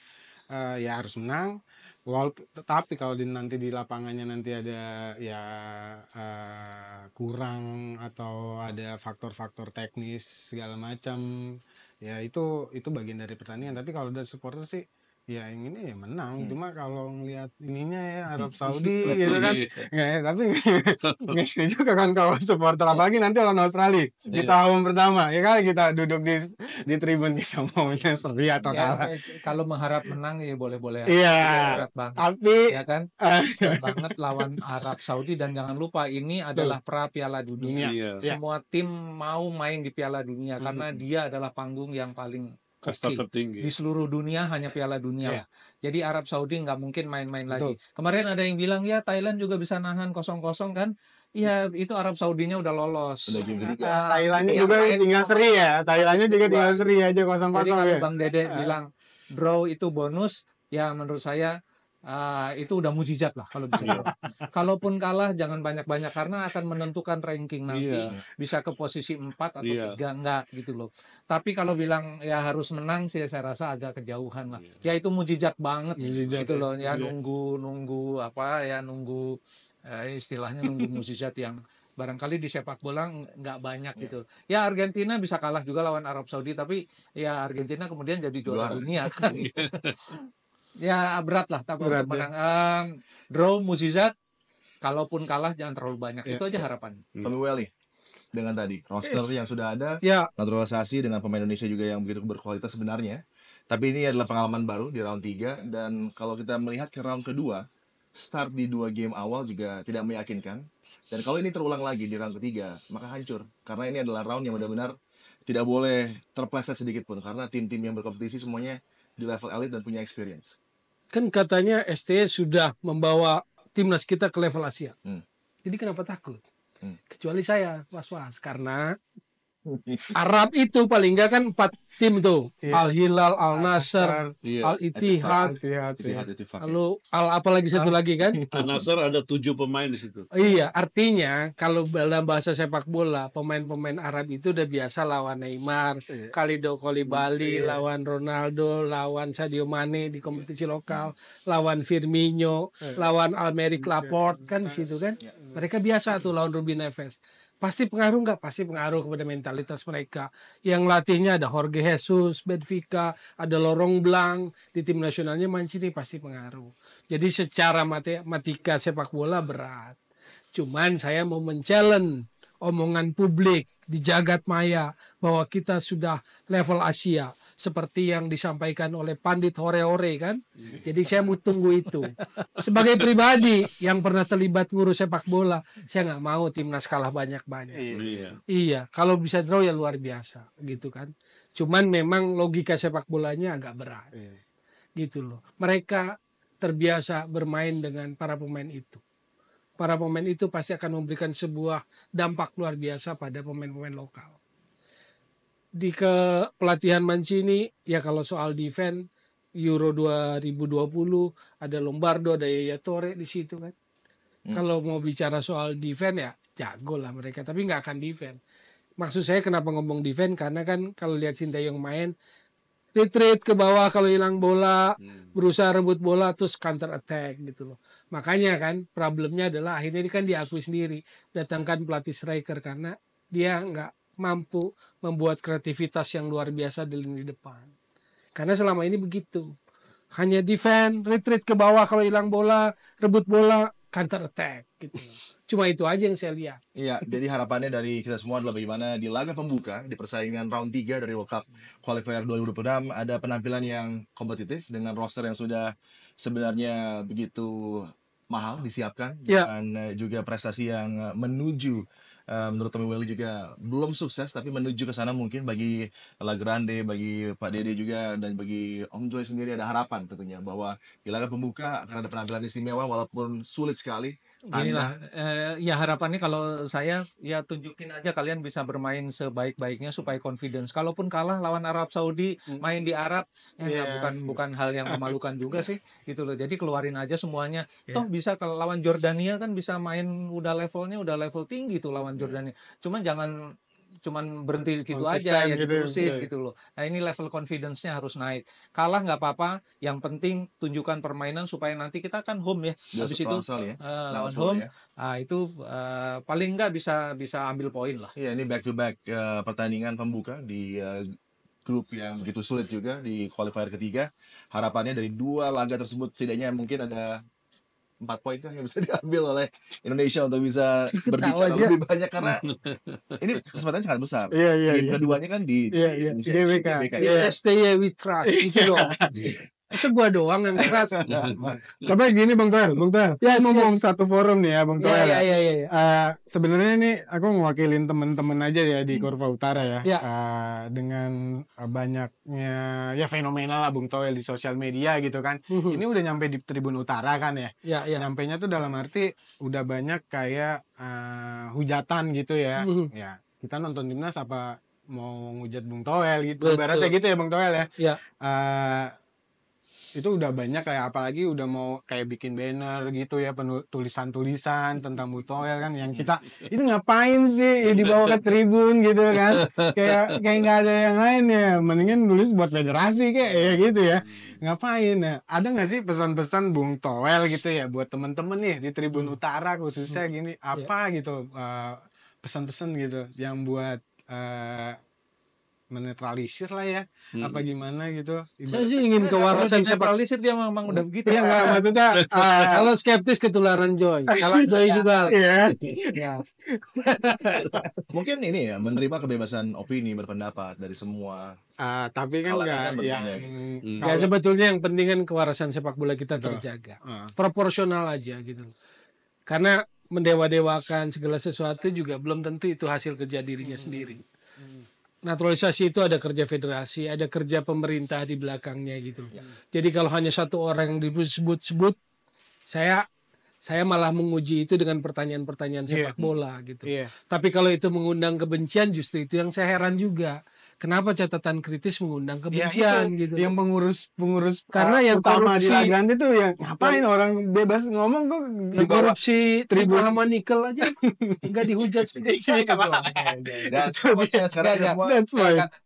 uh, ya harus menang Walaupun tapi kalau di, nanti di lapangannya nanti ada ya uh, kurang atau ada faktor-faktor teknis segala macam ya itu itu bagian dari pertandingan tapi kalau dari supporter sih ya yang ini ya menang hmm. cuma kalau ngelihat ininya ya hmm. Arab Saudi gitu kan iya. nggak ya, tapi nggak juga kan kalau supporter apalagi nanti lawan Australia di iya. tahun pertama ya kan kita duduk di di tribun kita maunya seri atau ya, kalah eh, kalau mengharap menang ya boleh-boleh iya, iya tapi ya kan banget lawan Arab Saudi dan jangan lupa ini adalah pra Piala Dunia iya. semua tim mau main di Piala Dunia hmm. karena dia adalah panggung yang paling tinggi. Di seluruh dunia hanya Piala Dunia yeah. Iya. Jadi Arab Saudi nggak mungkin main-main lagi. Kemarin ada yang bilang ya Thailand juga bisa nahan kosong-kosong kan? Iya, itu Arab Saudinya udah lolos. Iya. Thailandnya juga main. tinggal seri ya. Thailandnya juga tinggal seri aja kosong-kosong. ya. Bang Dede uh. bilang draw itu bonus, ya menurut saya Uh, itu udah mujizat lah kalau bisa. Yeah. Kalaupun kalah jangan banyak-banyak karena akan menentukan ranking nanti yeah. bisa ke posisi 4 atau iya. tiga 3 enggak gitu loh. Tapi kalau bilang ya harus menang sih saya rasa agak kejauhan lah. Yeah. Ya itu mujizat banget mujizat, gitu ya. loh ya iya. nunggu nunggu apa ya nunggu eh, istilahnya nunggu mujizat yang barangkali di sepak bola nggak banyak ya. gitu. Ya Argentina bisa kalah juga lawan Arab Saudi tapi ya Argentina kemudian jadi juara dunia kan. Iya ya berat lah tapi berat, untuk Ya. Um, draw mujizat kalaupun kalah jangan terlalu banyak. Ya. Itu aja harapan. Hmm. wali dengan tadi roster yes. yang sudah ada, ya. naturalisasi dengan pemain Indonesia juga yang begitu berkualitas sebenarnya. Tapi ini adalah pengalaman baru di round 3 dan kalau kita melihat ke round kedua, start di dua game awal juga tidak meyakinkan. Dan kalau ini terulang lagi di round ketiga, maka hancur karena ini adalah round yang benar-benar tidak boleh terpleset sedikit pun karena tim-tim yang berkompetisi semuanya di level elite dan punya experience. Kan katanya STE sudah membawa timnas kita ke level Asia. Hmm. Jadi kenapa takut? Hmm. Kecuali saya was-was karena Arab itu paling enggak kan empat tim tuh yeah. Al Hilal Al Nasr yeah. Al iya, iya. Ittihad lalu Al apalagi satu lagi kan Al Nasr ada tujuh pemain di situ iya artinya kalau dalam bahasa sepak bola pemain-pemain Arab itu udah biasa lawan Neymar yeah. Kalido Kolibali iya. yeah. lawan Ronaldo lawan Sadio Mane di kompetisi yeah. lokal lawan Firmino yeah. lawan Almeric Laporte kan di situ kan mereka biasa tuh lawan Rubin Neves Pasti pengaruh nggak? Pasti pengaruh kepada mentalitas mereka. Yang latihnya ada Jorge Jesus, Benfica, ada Lorong Blanc, di tim nasionalnya Mancini pasti pengaruh. Jadi secara matematika sepak bola berat. Cuman saya mau men-challenge omongan publik di jagat maya bahwa kita sudah level Asia seperti yang disampaikan oleh Pandit Hore-Hore kan. Iya. Jadi saya mau tunggu itu. Sebagai pribadi yang pernah terlibat ngurus sepak bola, saya nggak mau timnas kalah banyak-banyak. Iya. iya. iya, kalau bisa draw ya luar biasa gitu kan. Cuman memang logika sepak bolanya agak berat. Iya. Gitu loh. Mereka terbiasa bermain dengan para pemain itu para pemain itu pasti akan memberikan sebuah dampak luar biasa pada pemain-pemain lokal. Di ke pelatihan Mancini, ya kalau soal defense, Euro 2020 ada Lombardo, ada Yaya Torre di situ kan. Hmm. Kalau mau bicara soal defense ya jago lah mereka, tapi nggak akan defense. Maksud saya kenapa ngomong defense karena kan kalau lihat Sintayong main retreat ke bawah kalau hilang bola, hmm. berusaha rebut bola terus counter attack gitu loh. Makanya kan problemnya adalah akhirnya ini kan diakui sendiri datangkan pelatih striker karena dia nggak mampu membuat kreativitas yang luar biasa di lini depan. Karena selama ini begitu. Hanya defend, retreat ke bawah kalau hilang bola, rebut bola, counter attack gitu. Loh cuma itu aja yang saya lihat. Iya, jadi harapannya dari kita semua adalah bagaimana di laga pembuka di persaingan round 3 dari World Cup Qualifier 2026 ada penampilan yang kompetitif dengan roster yang sudah sebenarnya begitu mahal disiapkan ya. dan juga prestasi yang menuju eh, menurut Tommy Welly juga belum sukses tapi menuju ke sana mungkin bagi La Grande, bagi Pak Dede juga dan bagi Om Joy sendiri ada harapan tentunya bahwa di laga pembuka akan ada penampilan istimewa walaupun sulit sekali lah, eh, ya harapannya kalau saya ya tunjukin aja kalian bisa bermain sebaik-baiknya supaya confidence. Kalaupun kalah lawan Arab Saudi, hmm. main di Arab ya yeah. enggak, bukan bukan hal yang memalukan juga sih gitu loh. Jadi keluarin aja semuanya. Yeah. Toh bisa kalau lawan Jordania kan bisa main udah levelnya udah level tinggi tuh lawan hmm. Jordania. Cuman jangan cuman berhenti gitu aja ya gitu, diterusin iya. gitu, loh. Nah ini level confidence-nya harus naik. Kalah nggak apa-apa, yang penting tunjukkan permainan supaya nanti kita kan home ya. Habis itu ya. Eh, lawan home, ya. Ah, itu eh, paling nggak bisa bisa ambil poin lah. Iya ini back to back eh, pertandingan pembuka di grup yang begitu sulit juga di qualifier ketiga. Harapannya dari dua laga tersebut setidaknya mungkin ada empat poin kah yang bisa diambil oleh Indonesia untuk bisa berbicara aja. lebih banyak karena ini kesempatan sangat besar. Iya, yeah, yeah, Game yeah. keduanya kan di, yeah, iya, iya. yeah. di GBK. GBK. Yeah. Yeah. we trust gitu loh. Masa gua doang yang keras? Tapi nah, gini Bang Toel, Bang Toel. Yes, aku ngomong yes. satu forum nih ya Bang ya, Toel. Iya, iya, iya. Sebenarnya ini aku mewakilin temen-temen aja ya di hmm. Kurva Utara ya. Yeah. Uh, dengan banyaknya ya fenomenal lah bang Toel di sosial media gitu kan. Hmm. ini udah nyampe di Tribun Utara kan ya. Iya, yeah, iya. Yeah. tuh dalam arti udah banyak kayak uh, hujatan gitu ya. Hmm. ya, kita nonton timnas apa mau ngujat Bung Toel gitu. Betul. Ibaratnya gitu ya Bung Toel ya. Iya. Uh, itu udah banyak kayak apalagi udah mau kayak bikin banner gitu ya tulisan-tulisan tentang Butoel kan yang kita itu ngapain sih ya dibawa ke tribun gitu kan kayak kayak nggak ada yang lain ya mendingan tulis buat federasi kayak ya gitu ya ngapain ya ada nggak sih pesan-pesan Bung Toel gitu ya buat temen-temen nih di tribun hmm. utara khususnya gini hmm. ya. apa gitu pesan eh, pesan-pesan gitu yang buat uh, menetralisir lah ya hmm. apa gimana gitu Ibarat, saya sih ingin kan ke warna netralisir dia memang udah begitu iya, ya nggak maksudnya uh, kalau skeptis ketularan Joy kalau Joy iya. juga ya. ya. mungkin ini ya menerima kebebasan opini berpendapat dari semua uh, tapi kan enggak kan yang hmm. ya mm. sebetulnya yang penting kan kewarasan sepak bola kita terjaga uh. proporsional aja gitu karena mendewa-dewakan segala sesuatu juga belum tentu itu hasil kerja dirinya hmm. sendiri naturalisasi itu ada kerja federasi, ada kerja pemerintah di belakangnya gitu. Ya. Jadi kalau hanya satu orang yang disebut-sebut, saya saya malah menguji itu dengan pertanyaan-pertanyaan sepak yeah. bola gitu. Yeah. Tapi kalau itu mengundang kebencian, justru itu yang saya heran juga kenapa catatan kritis mengundang kebencian ya, itu, gitu yang pengurus pengurus karena uh, yang utama korupsi, di Lagrande tuh ya ngapain ya, orang bebas ngomong kok korupsi tribun sama nikel aja nggak dihujat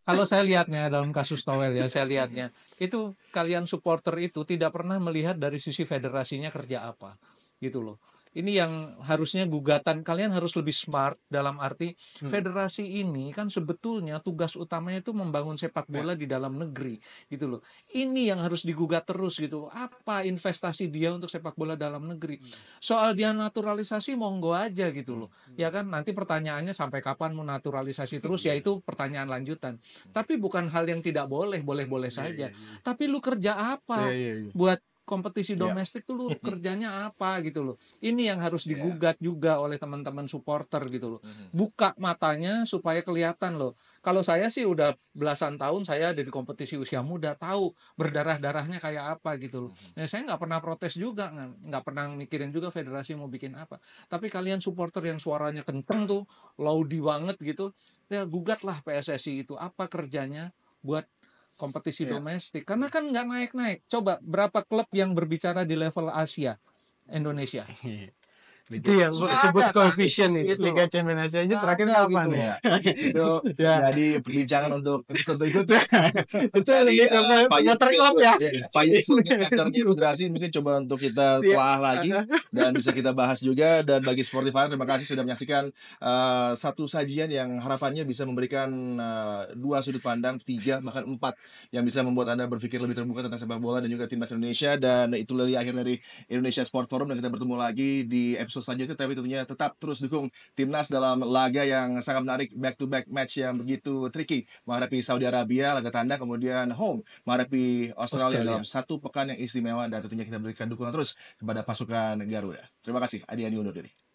kalau saya lihatnya dalam kasus Towel ya saya lihatnya itu kalian supporter itu tidak pernah melihat dari sisi federasinya kerja apa gitu loh ini yang harusnya gugatan kalian harus lebih smart dalam arti hmm. federasi ini kan sebetulnya tugas utamanya itu membangun sepak ya. bola di dalam negeri gitu loh. Ini yang harus digugat terus gitu. Apa investasi dia untuk sepak bola dalam negeri? Hmm. Soal dia naturalisasi monggo aja gitu loh. Hmm. Ya kan nanti pertanyaannya sampai kapan mau naturalisasi hmm. terus ya itu pertanyaan lanjutan. Hmm. Tapi bukan hal yang tidak boleh, boleh-boleh iya, iya, saja. Iya. Tapi lu kerja apa buat kompetisi iya. domestik yeah. tuh lu kerjanya apa gitu loh. Ini yang harus iya. digugat yeah. juga oleh teman-teman supporter gitu loh. Mhm. Buka matanya supaya kelihatan loh. Kalau saya sih udah belasan tahun saya ada di kompetisi usia muda tahu berdarah-darahnya kayak apa gitu loh. Nah, saya nggak pernah protes juga, nggak pernah mikirin juga federasi mau bikin apa. Tapi kalian supporter yang suaranya kenceng tuh, laudi banget gitu, ya gugatlah PSSI itu apa kerjanya buat kompetisi yeah. domestik karena kan nggak naik-naik. Coba berapa klub yang berbicara di level Asia Indonesia? Gitu. itu yang so, disebut koefisien itu. Liga Champions Asia aja terakhir apa kapan ya? gitu ya? itu ya. jadi perbincangan untuk episode berikutnya. itu Liga Champions Asia terilap ya. Iya, Pak mungkin gitu. mungkin coba untuk kita telah iya. lagi dan bisa kita bahas juga dan bagi Spotify terima kasih sudah menyaksikan uh, satu sajian yang harapannya bisa memberikan uh, dua sudut pandang, tiga bahkan empat yang bisa membuat Anda berpikir lebih terbuka tentang sepak bola dan juga timnas Indonesia dan itulah di akhir dari Indonesia Sport Forum dan kita bertemu lagi di episode episode selanjutnya tapi tentunya tetap terus dukung timnas dalam laga yang sangat menarik back to back match yang begitu tricky menghadapi Saudi Arabia laga tanda kemudian home menghadapi Australia, Australia. dalam satu pekan yang istimewa dan tentunya kita berikan dukungan terus kepada pasukan Garuda. Terima kasih Adi Adi undur diri.